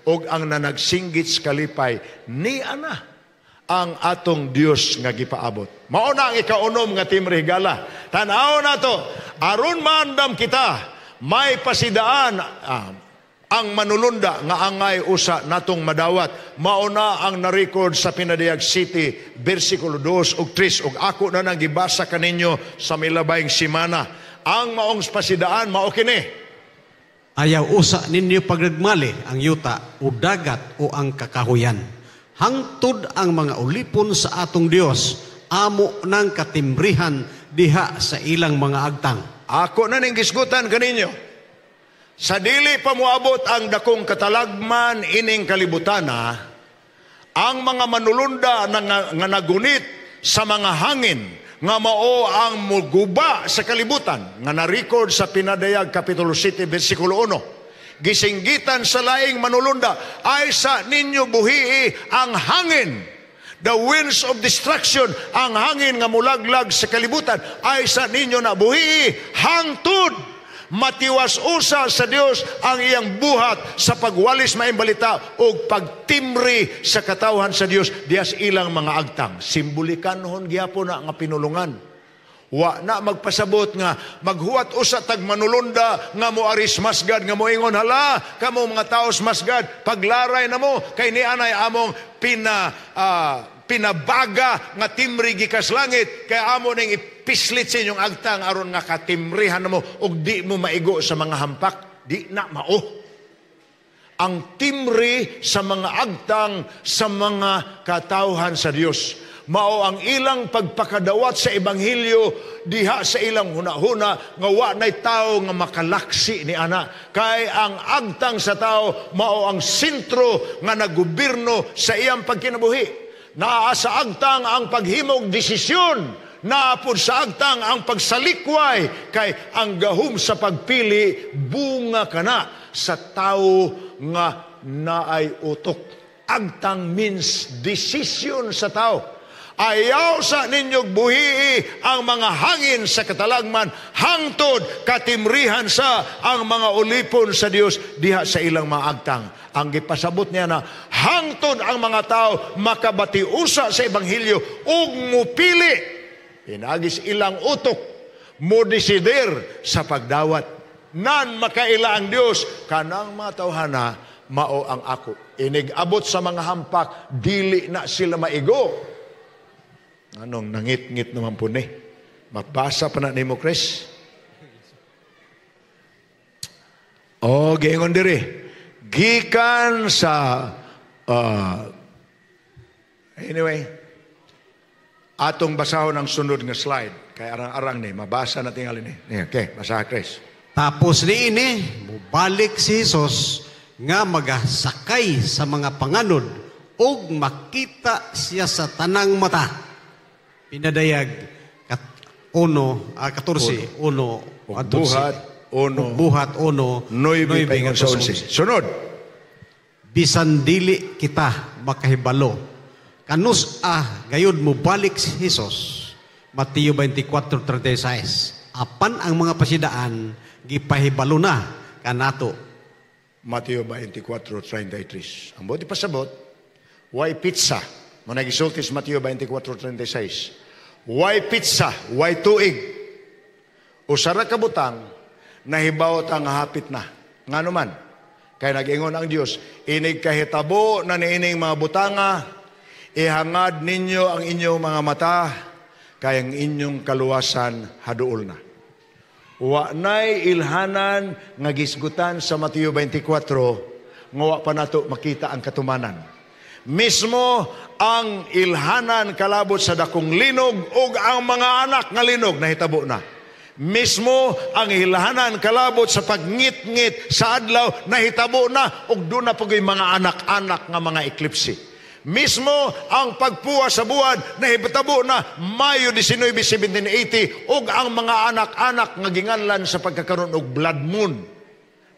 ug ang nanagsinggit kalipay ni ana ang atong Dios nga gipaabot. Mao na ang ikaunom nga timre higala. Tanaw na to. Aron maandam kita may pasidaan ah, ang manulunda nga angay usa natong madawat mao na ang na-record sa Pinadayag City bersikulo 2 ug 3 ug ako na nang gibasa kaninyo sa milabayng semana ang maong spasidaan mao kini. Ayaw usa ninyo pagregmali ang yuta o dagat o ang kakahuyan. Hangtod ang mga ulipon sa atong Dios amo nang katimbrihan diha sa ilang mga agtang. Ako na ning gisgutan kaninyo. Sa dili pa moabot ang dakong katalagman ining kalibutana, ang mga manulunda na nga, nga nagunit sa mga hangin nga mao ang muguba sa kalibutan nga na-record sa Pinadayag Kapitulo 7 versikulo 1. Gisinggitan sa laing manulunda ay sa ninyo buhii ang hangin the winds of destruction, ang hangin nga mulaglag sa kalibutan, ay sa ninyo na buhi, hangtod matiwas usa sa Dios ang iyang buhat sa pagwalis maimbalita o pagtimri sa katawhan sa Dios dias ilang mga agtang. Simbolikanhon gyapon na nga pinulungan wa na magpasabot nga maghuwat usa tag manulunda nga mo aris masgad nga moingon hala kamo mga taos masgad paglaray na mo kay ni anay among pina uh, pinabaga nga timri gikas langit kay amo ning ipislit sa inyong agtang aron nga katimrihan mo ug di mo maigo sa mga hampak di na mao ang timri sa mga agtang sa mga katauhan sa Dios mao ang ilang pagpakadawat sa ebanghelyo diha sa ilang hunahuna nga wa nay tawo nga makalaksi ni ana kay ang agtang sa tao mao ang sentro nga nagobyerno sa iyang pagkinabuhi naa sa agtang ang paghimog desisyon, naa pud sa agtang ang pagsalikway kay ang gahom sa pagpili bunga kana sa tao nga naay utok. Agtang means decision sa tao. Ayaw sa ninyog buhi ang mga hangin sa katalagman, hangtod katimrihan sa ang mga ulipon sa Dios diha sa ilang maagtang ang gipasabot niya na hangtod ang mga tao usa sa ebanghelyo ug mupili. inagis ilang utok mo desider sa pagdawat. Nan makaila ang Dios kanang tawhana mao ang ako. Inigabot sa mga hampak dili na sila maigo. Anong nangit-ngit naman po ni? Mapasa pa na ni mo, Chris? Oh, gingon diri gikan sa uh, anyway atong basahon ang sunod nga slide kay arang-arang ni mabasa natin alin ni okay basaha Chris tapos ni ini mubalik si Jesus nga magasakay sa mga panganod og makita siya sa tanang mata pinadayag kat uno uh, ah, 14 uno, uno buhat uno. Buhat uno. Noibi paingon sa unsi. Sunod. Bisan dili kita makahibalo. Kanus ah, gayud mo balik si Jesus. Mateo 24:36. Apan ang mga pasidaan gipahibalo na kanato. Mateo 24:33. Ang bodi pasabot, why pizza? Mo nagisulti sa Mateo 24:36. Why pizza? Why tuig? Usara ka butang, nahibawot ang hapit na. Nga naman, kaya nag-ingon ang Diyos, inig kahitabo na niining mga butanga, ihangad ninyo ang inyong mga mata, kaya ang inyong kaluwasan haduol na. Wa nay ilhanan nga gisgutan sa Mateo 24, nga wa pa nato makita ang katumanan mismo ang ilhanan kalabot sa dakong linog o ang mga anak nga linog nahitabo na. Mismo ang hilahanan kalabot sa pagngit-ngit sa adlaw nahitabo na ug do na pugoy mga anak-anak nga mga eklipse. Mismo ang pagpuwa sa buwan nahitabo na Mayo 19, 1780 ug ang mga anak-anak nga ginganlan sa pagkakaroon og blood moon.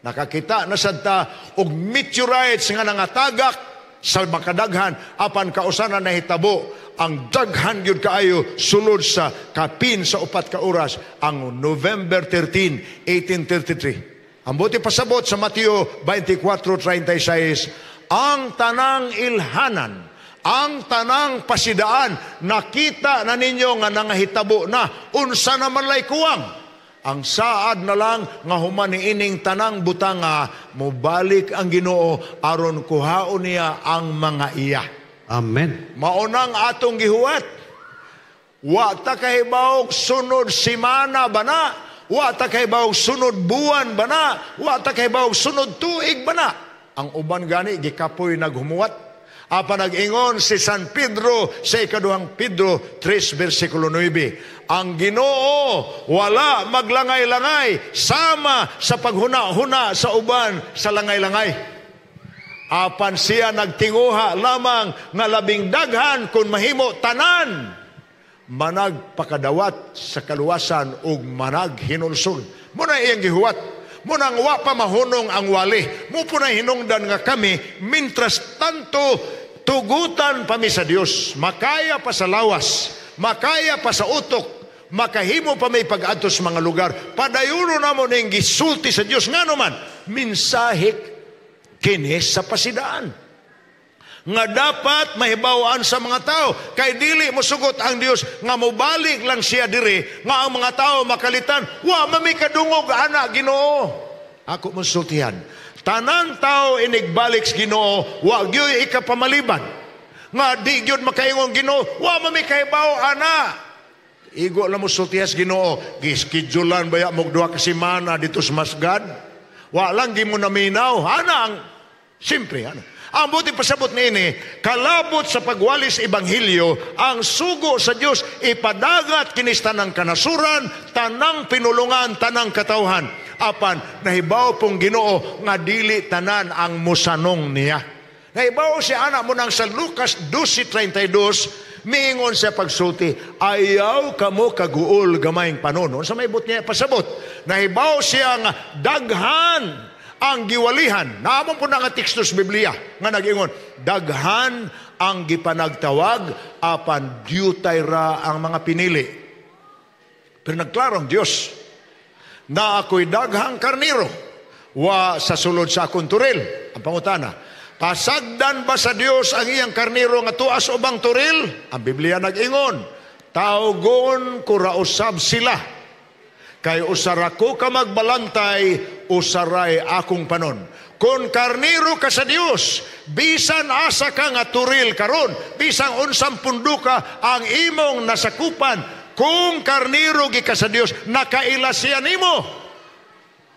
Nakakita na sad ta og meteorites nga nangatagak sa makadaghan apan kausana hitabo ang daghan gyud kaayo sulod sa kapin sa upat ka oras ang November 13, 1833. Ang buti pasabot sa Mateo 24:36 ang tanang ilhanan ang tanang pasidaan nakita na ninyo nga nangahitabo na unsa naman lay kuwang ang saad na lang nga humaniining tanang butanga, mubalik ang Ginoo aron kuhaon niya ang mga iya. Amen. Maunang atong gihuwat. Wa ta kahibaw sunod simana ba Wa ta kahibaw sunod buwan ba Wa ta kahibaw sunod tuig ba Ang uban gani gikapoy naghumuwat Apa nag-ingon si San Pedro sa ikaduhang Pedro 3 versikulo 9. Ang Ginoo wala maglangay-langay sama sa paghuna-huna sa uban sa langay-langay. Apan siya nagtinguha lamang nga labing daghan kung mahimo tanan managpakadawat sa kaluwasan ug manag hinulsol. Muna iyang gihuwat munang wa pa mahunong ang wali. Mupo na hinungdan nga kami, mintras tanto tugutan pa mi sa Dios, makaya pa sa lawas, makaya pa sa utok, makahimo pa may pag mga lugar. Padayuno na mo ning gisulti sa Dios nga naman, minsahik kini sa pasidaan nga dapat mahibawaan sa mga tao. Kay dili mo ang Dios nga mobalik lang siya diri nga ang mga tao makalitan, wa mami kadungog ana Ginoo. Ako mo sultihan. Tanang tao inigbalik sa Ginoo, wa gyoy ikapamaliban. Nga di gyud makaingon Ginoo, wa mami kahibaw ana. Igo lang mo sultihas Ginoo, giskidulan baya mo duha ka semana dito sa Masgad. Wa lang gi mo naminaw, hanang simple ana. Ang buti pasabot ini, kalabot sa pagwalis Ibanghilyo, ang sugo sa Dios ipadagat kinista ng kanasuran, tanang pinulungan, tanang katauhan. Apan, nahibaw pong ginoo, nga dili tanan ang musanong niya. Nahibaw si anak mo ng San Lucas 12.32, miingon siya pagsuti, ayaw kamo kaguol gamayng panunon. Sa may but niya pasabot, nahibaw siyang daghan ang giwalihan. Naamon po na nga tekstos Biblia nga nagingon, daghan ang gipanagtawag apan diyutay ra ang mga pinili. Pero nagklaro ang Dios na ako'y daghang karniro wa sa sulod sa akong turil. Ang pangutana, pasagdan ba sa Dios ang iyang karniro nga tuas o bang turil? Ang Biblia nagingon, tawgon ko usab sila kay usara ko ka magbalantay usaray akong panon. Kung karniro ka sa Dios, bisan asa ka nga turil karon, bisan unsang punduka ang imong nasakupan, kung karniro gi ka sa Dios, nakaila siya nimo.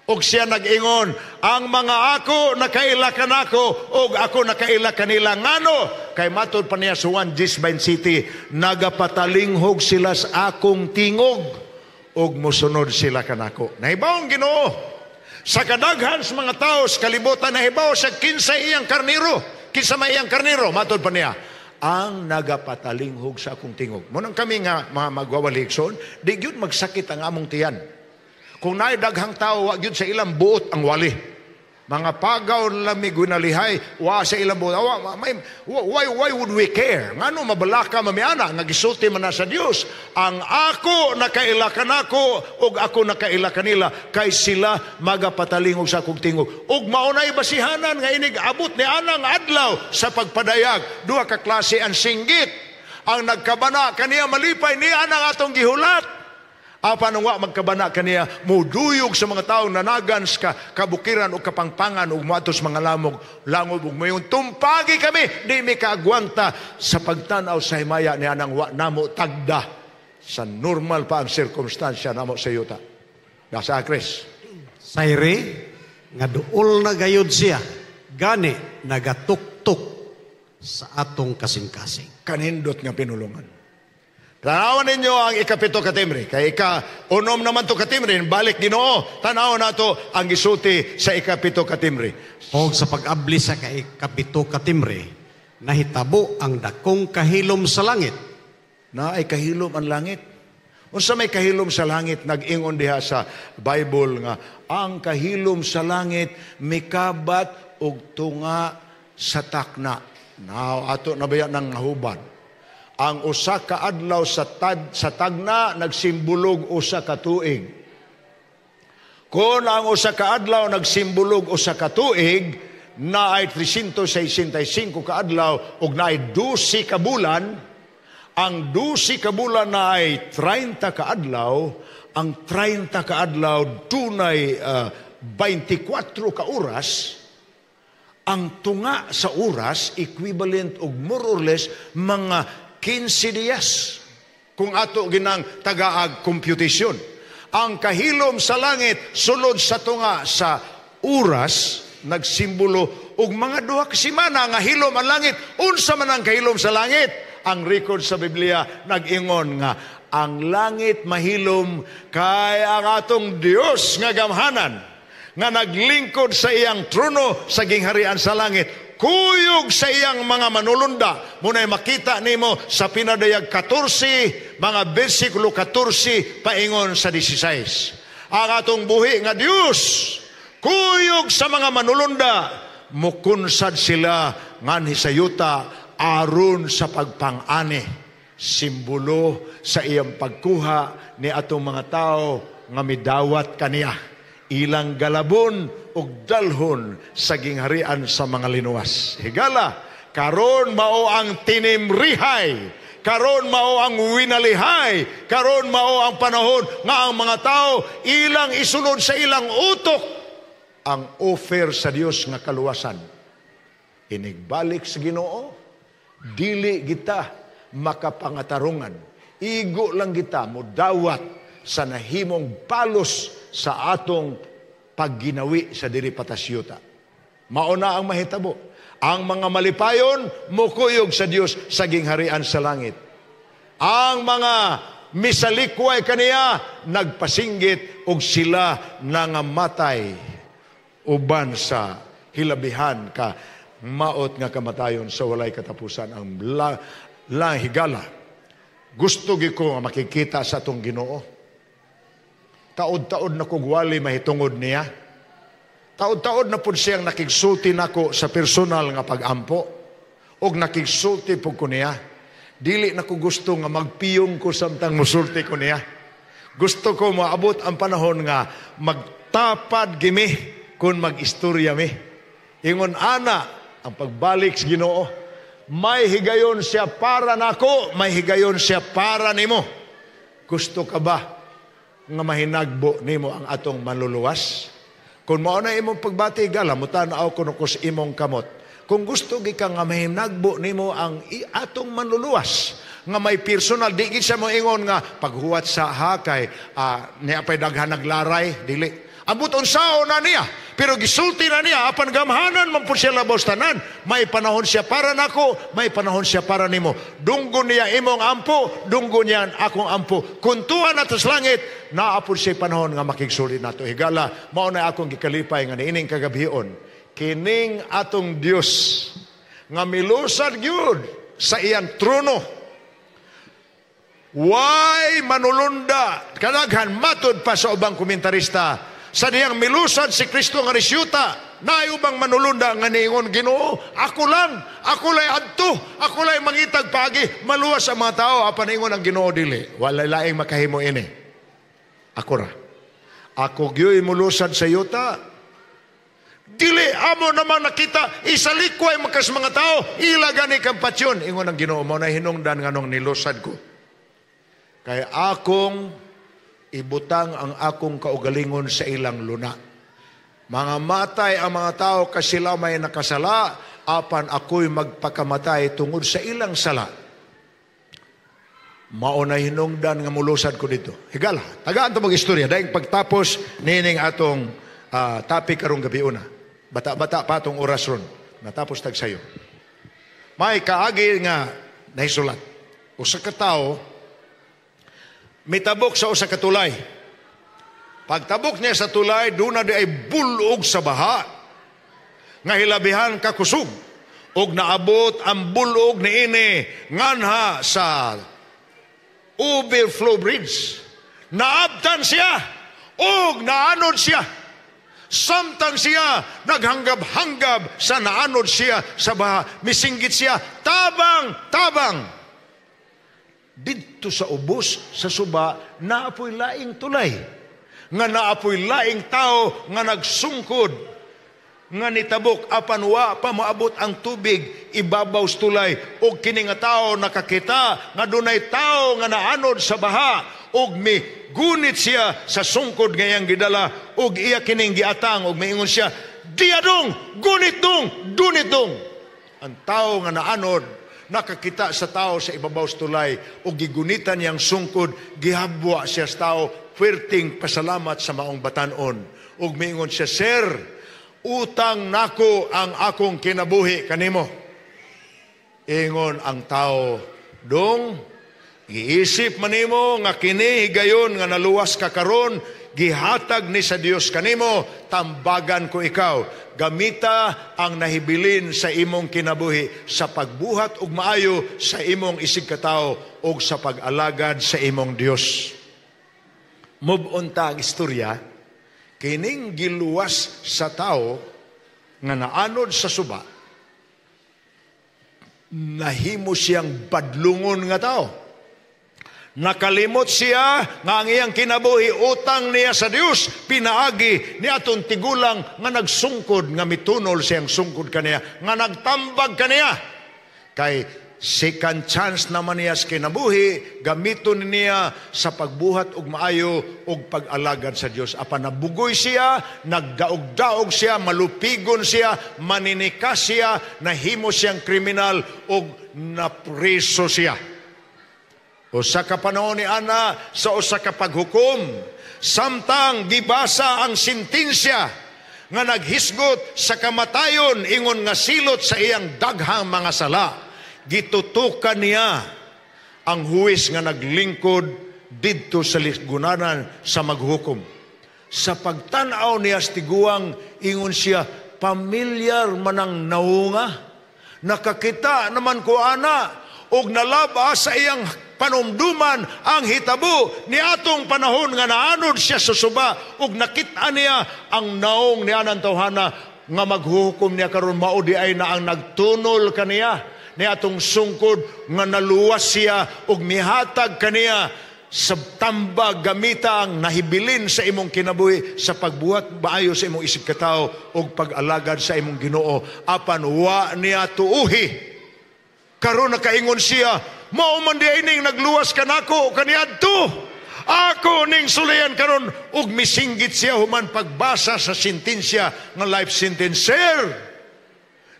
Og siya nag-ingon, ang mga ako nakaila kanako og ako nakaila kanila ngano kay matod pa niya sa City nagapatalinghog sila sa akong tingog og musunod sila kanako. Nahibaw ang Ginoo. Sa kadaghan sa mga tao sa kalibutan na hibaw sa kinsa iyang karniro, kinsa may iyang karniro, matod pa niya, ang nagapatalinghog sa akong tingog. Munang kami nga mga magwawaligson, di yun magsakit ang among tiyan. Kung naidaghang daghang tao, wag yun sa ilang buot ang wali. Mga pagaw lamig gunalihay, wa sa ilabo, wa, may, why, why would we care? Ngano mabalaka mamiana, nga nagisulti man na sa Dios ang ako nakailakan ako, ug ako nakailakan nila, kay sila magapatalingog sa akong tingog. Ug maunay basihanan nga inigabot ni anang adlaw sa pagpadayag, duha ka klase ang singgit. Ang nagkabana kaniya malipay ni anang atong gihulat Apan ah, nga magkabana kaniya, muduyog sa mga taong nanagan sa kabukiran o kapangpangan o matos mga lamog, langob o mayon. Tumpagi kami, di mi kaagwanta sa pagtanaw sa himaya ni anang wa namo tagda sa normal pa ang sirkumstansya namo sa yuta. Nasa Akres. Sayre, nga duol na gayod siya, gani nagatuktok sa atong kasing-kasing. Kanindot nga pinulungan. Tanawan ninyo ang ikapito katimri. Kay ika-unom naman to katimri. Balik ginoo. Tanawan nato ang isuti sa ikapito katimri. O sa pag-abli sa ikapito katimri, nahitabo ang dakong kahilom sa langit. Na ay kahilom ang langit. Unsa may kahilom sa langit nag-ingon diha sa Bible nga ang kahilom sa langit mikabat og tunga sa takna. Now ato na nabaya nang huban ang usa ka adlaw sa tag sa tagna nagsimbolog usa ka tuig. Kun ang usa ka adlaw nagsimbolog usa ka tuig, na ay 365 ka adlaw ug na ay 12 ka bulan, ang 12 ka bulan na ay 30 ka adlaw, ang 30 ka adlaw tunay uh, ah, 24 ka oras, ang tunga sa oras equivalent og more or less mga 15 días kung ato ginang tagaag komputisyon. Ang kahilom sa langit sulod sa tunga sa oras nagsimbolo og mga duha ka semana nga hilom ang langit unsa man ang kahilom sa langit ang record sa Biblia nagingon nga ang langit mahilom kay ang atong Dios nga gamhanan nga naglingkod sa iyang trono sa gingharian sa langit kuyog sa iyang mga manulunda munay makita nimo sa pinadayag 14 mga bersikulo 14 paingon sa 16 ang atong buhi nga Dios kuyog sa mga manulunda mukunsad sila ngan hisayuta aron sa pagpangani simbolo sa iyang pagkuha ni atong mga tao nga midawat kaniya ilang galabon og dalhon sa gingharian sa mga linuwas. Higala, karon mao ang tinimrihay, karon mao ang winalihay, karon mao ang panahon nga ang mga tao ilang isunod sa ilang utok ang offer sa Dios nga kaluwasan. Inigbalik sa Ginoo, dili kita makapangatarungan. Igo lang kita mo sa nahimong palos sa atong pagginawi sa diri patasyuta. Mauna ang mahitabo. Ang mga malipayon mukuyog sa Dios sa gingharian sa langit. Ang mga misalikway kaniya nagpasinggit og sila nangamatay uban sa hilabihan ka maot nga kamatayon sa walay katapusan ang la, higala. Gusto gyud ko makikita sa atong Ginoo Taod-taod na kong wali mahitungod niya. Taod-taod na po siyang nakigsulti nako sa personal nga pagampo. Og nakigsulti po ko niya. Dili na ko gusto nga magpiyong ko samtang musulti ko niya. Gusto ko maabot ang panahon nga magtapad gimi kung mag-istorya mi. Ingon ana ang pagbalik sa Ginoo. May higayon siya para nako, may higayon siya para nimo. Gusto ka ba nga mahinagbo nimo ang atong manluluwas. Kung mao na imong pagbati gala mo tan-aw kus imong kamot. Kung gusto gi ka nga mahinagbo nimo ang atong manluluwas nga may personal di gid siya mo ingon nga paghuwat sa hakay uh, ah, apay daghan naglaray dili Abot unsaon na niya. Pero gisulti na niya, apan gamhanan man po siya labaw tanan. May panahon siya para nako, may panahon siya para nimo. Dunggo niya imong ampo, dunggo niya akong ampo. Kuntuhan nato sa langit, naapod siya panahon nga makigsulti nato. Higala, mao na akong gikalipay nga niining kagabion. Kining atong Dios nga milusad gyud sa iyang trono. Why manulunda kadaghan matod pa sa ubang komentarista sa diyang milusan si Kristo nga resyuta, nayo bang manulunda nga niingon Ginoo ako lang ako lay adto ako lay mangitag pagi maluwas ang mga tao apan ingon ang Ginoo dili wala laing makahimo ini ako ra ako gyoy mulusan sa yuta dili amo naman nakita isalikway makas mga tao ila gani kang patyon ingon ang Ginoo mo na hinungdan nganong nilusad ko kay akong ibutang ang akong kaugalingon sa ilang luna. Mga matay ang mga tao kasi sila may nakasala, apan ako'y magpakamatay tungod sa ilang sala. Mauna hinungdan nga mulusad ko dito. Higala, tagaan ito mag-istorya. Dahil pagtapos, nining atong uh, topic karong gabi una. Bata-bata pa itong oras ron. Natapos sayo. May kaagil nga naisulat. O sa katao, mitabok sa usa ka tulay. Pagtabok niya sa tulay, doon na di ay bulog sa baha. Nga hilabihan ka kusog. Og naabot ang bulog ni ini nganha sa overflow bridge. Naabtan siya. Og naanod siya. Samtang siya naghanggab-hanggab sa naanod siya sa baha. Misinggit siya. Tabang, tabang didto sa ubos sa suba naapoy laing tulay nga naapoy laing tao nga nagsungkod nga nitabok apan wa pa maabot ang tubig ibabaw sa tulay og kini nga tawo nakakita nga dunay tao nga naanod sa baha og mi gunit siya sa sungkod ngayang gidala og iya kining giatang og miingon siya diadong gunit dong dunit dong ang tao nga naanod nakakita sa tao sa ibabaw sa tulay o gigunitan niyang sungkod gihabwa siya sa tao perting pasalamat sa maong batanon ug miingon siya sir utang nako ang akong kinabuhi kanimo ingon ang tao dong giisip manimo nga kini higayon nga naluwas ka karon gihatag ni sa Dios kanimo tambagan ko ikaw gamita ang nahibilin sa imong kinabuhi sa pagbuhat og maayo sa imong isig katao og sa pag-alagad sa imong Dios move on ta ang istorya kining giluwas sa tao nga naanod sa suba nahimo siyang badlungon nga tao Nakalimot siya nga ang iyang kinabuhi utang niya sa Dios pinaagi ni aton tigulang nga nagsungkod nga mitunol siyang sungkod kaniya nga nagtambag kaniya kay second chance naman niya sa kinabuhi gamiton niya sa pagbuhat og maayo og pag-alagad sa Dios apan nabugoy siya nagdaog-daog siya malupigon siya maninikas siya nahimo siyang kriminal og napreso siya o ka panahon ni Ana sa usa ka paghukom. Samtang gibasa ang sentensya nga naghisgot sa kamatayon ingon nga silot sa iyang daghang mga sala. Gitutukan niya ang huwis nga naglingkod didto sa lisgunanan sa maghukom. Sa pagtanaw ni Astiguang, ingon siya, pamilyar manang naunga, nakakita naman ko ana, og nalaba sa iyang panumduman ang hitabo ni atong panahon nga naanod siya sa suba ug nakita niya ang naong ni anang tawhana nga maghuhukom niya karon mao di ay na ang nagtunol kaniya ni atong sungkod nga naluwas siya ug mihatag kaniya sa tamba gamita ang nahibilin sa imong kinabuhi sa pagbuhat baayo sa imong isip katao ug pag-alagad sa imong ginoo apan wa niya tuuhi karon nakaingon siya mao man di ining nagluwas kanako kaniadto ako ning sulayan karon ug misinggit siya human pagbasa sa sentensya nga life sentence sir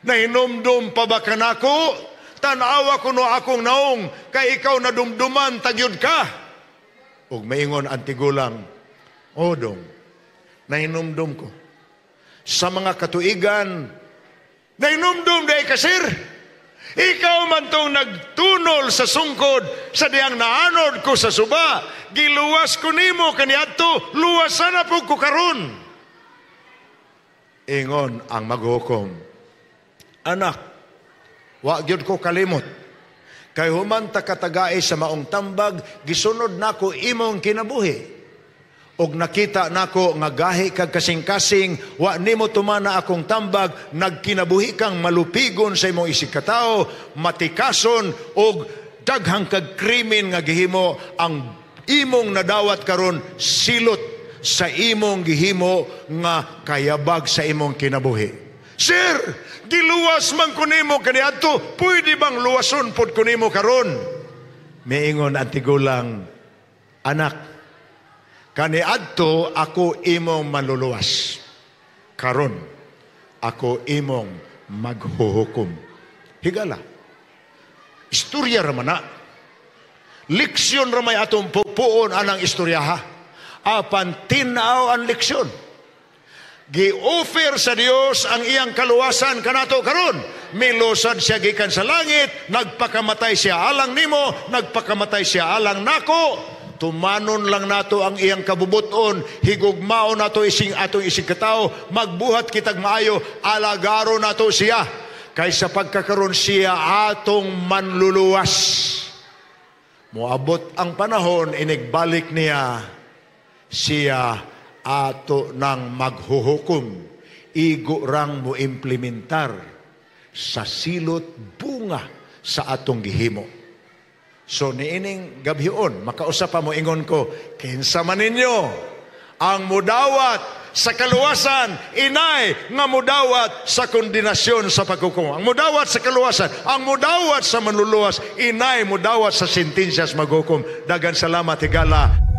nahinomdom pa ba kanako tanawa ko no akong naong kay ikaw na nadumduman tagyod ka ug maingon antigulang odong odong nahinomdom ko sa mga katuigan nahinomdom dai ka sir ikaw man tong nagtunol sa sungkod sa diyang naanod ko sa suba, giluwas ko nimo kaniadto, luwasan na po ko karon. Ingon ang maghukom. Anak, wa gyud ko kalimot. Kay human ta katagae sa maong tambag, gisunod nako imong kinabuhi og nakita nako nga gahi kag kasing-kasing wa nimo tumana akong tambag nagkinabuhi kang malupigon sa imong isikatao matikason og daghang kag krimen nga gihimo ang imong nadawat karon silot sa imong gihimo nga kayabag sa imong kinabuhi Sir, giluwas man kunimo kaniadto, pwede bang luwason pod kunimo karon? Miingon ang tigulang, anak, Kaniadto ako imong maluluwas. Karon ako imong maghuhukom. Higala. Istorya ra man Leksyon ra may atong pupuon anang istorya ha. Apan tinaw ang leksyon. Gi-offer sa Dios ang iyang kaluwasan kanato karon. Milosad siya gikan sa langit, nagpakamatay siya alang nimo, nagpakamatay siya alang nako, Tumanon lang nato ang iyang kabubuton, higugmao nato ising atong ising katao, magbuhat kitag maayo, alagaro nato siya. Kaysa pagkakaroon siya atong manluluwas. Muabot ang panahon, inigbalik niya siya ato ng maghuhukom. Igo rang mo implementar sa silot bunga sa atong gihimo. So niining gabhion, makausap pa mo ingon ko, kinsa man ninyo ang mudawat sa kaluwasan, inay nga mudawat sa kondinasyon sa pagkukumo. Ang mudawat sa kaluwasan, ang mudawat sa manluluwas, inay mudawat sa sentensyas maghukom. Dagan salamat higala.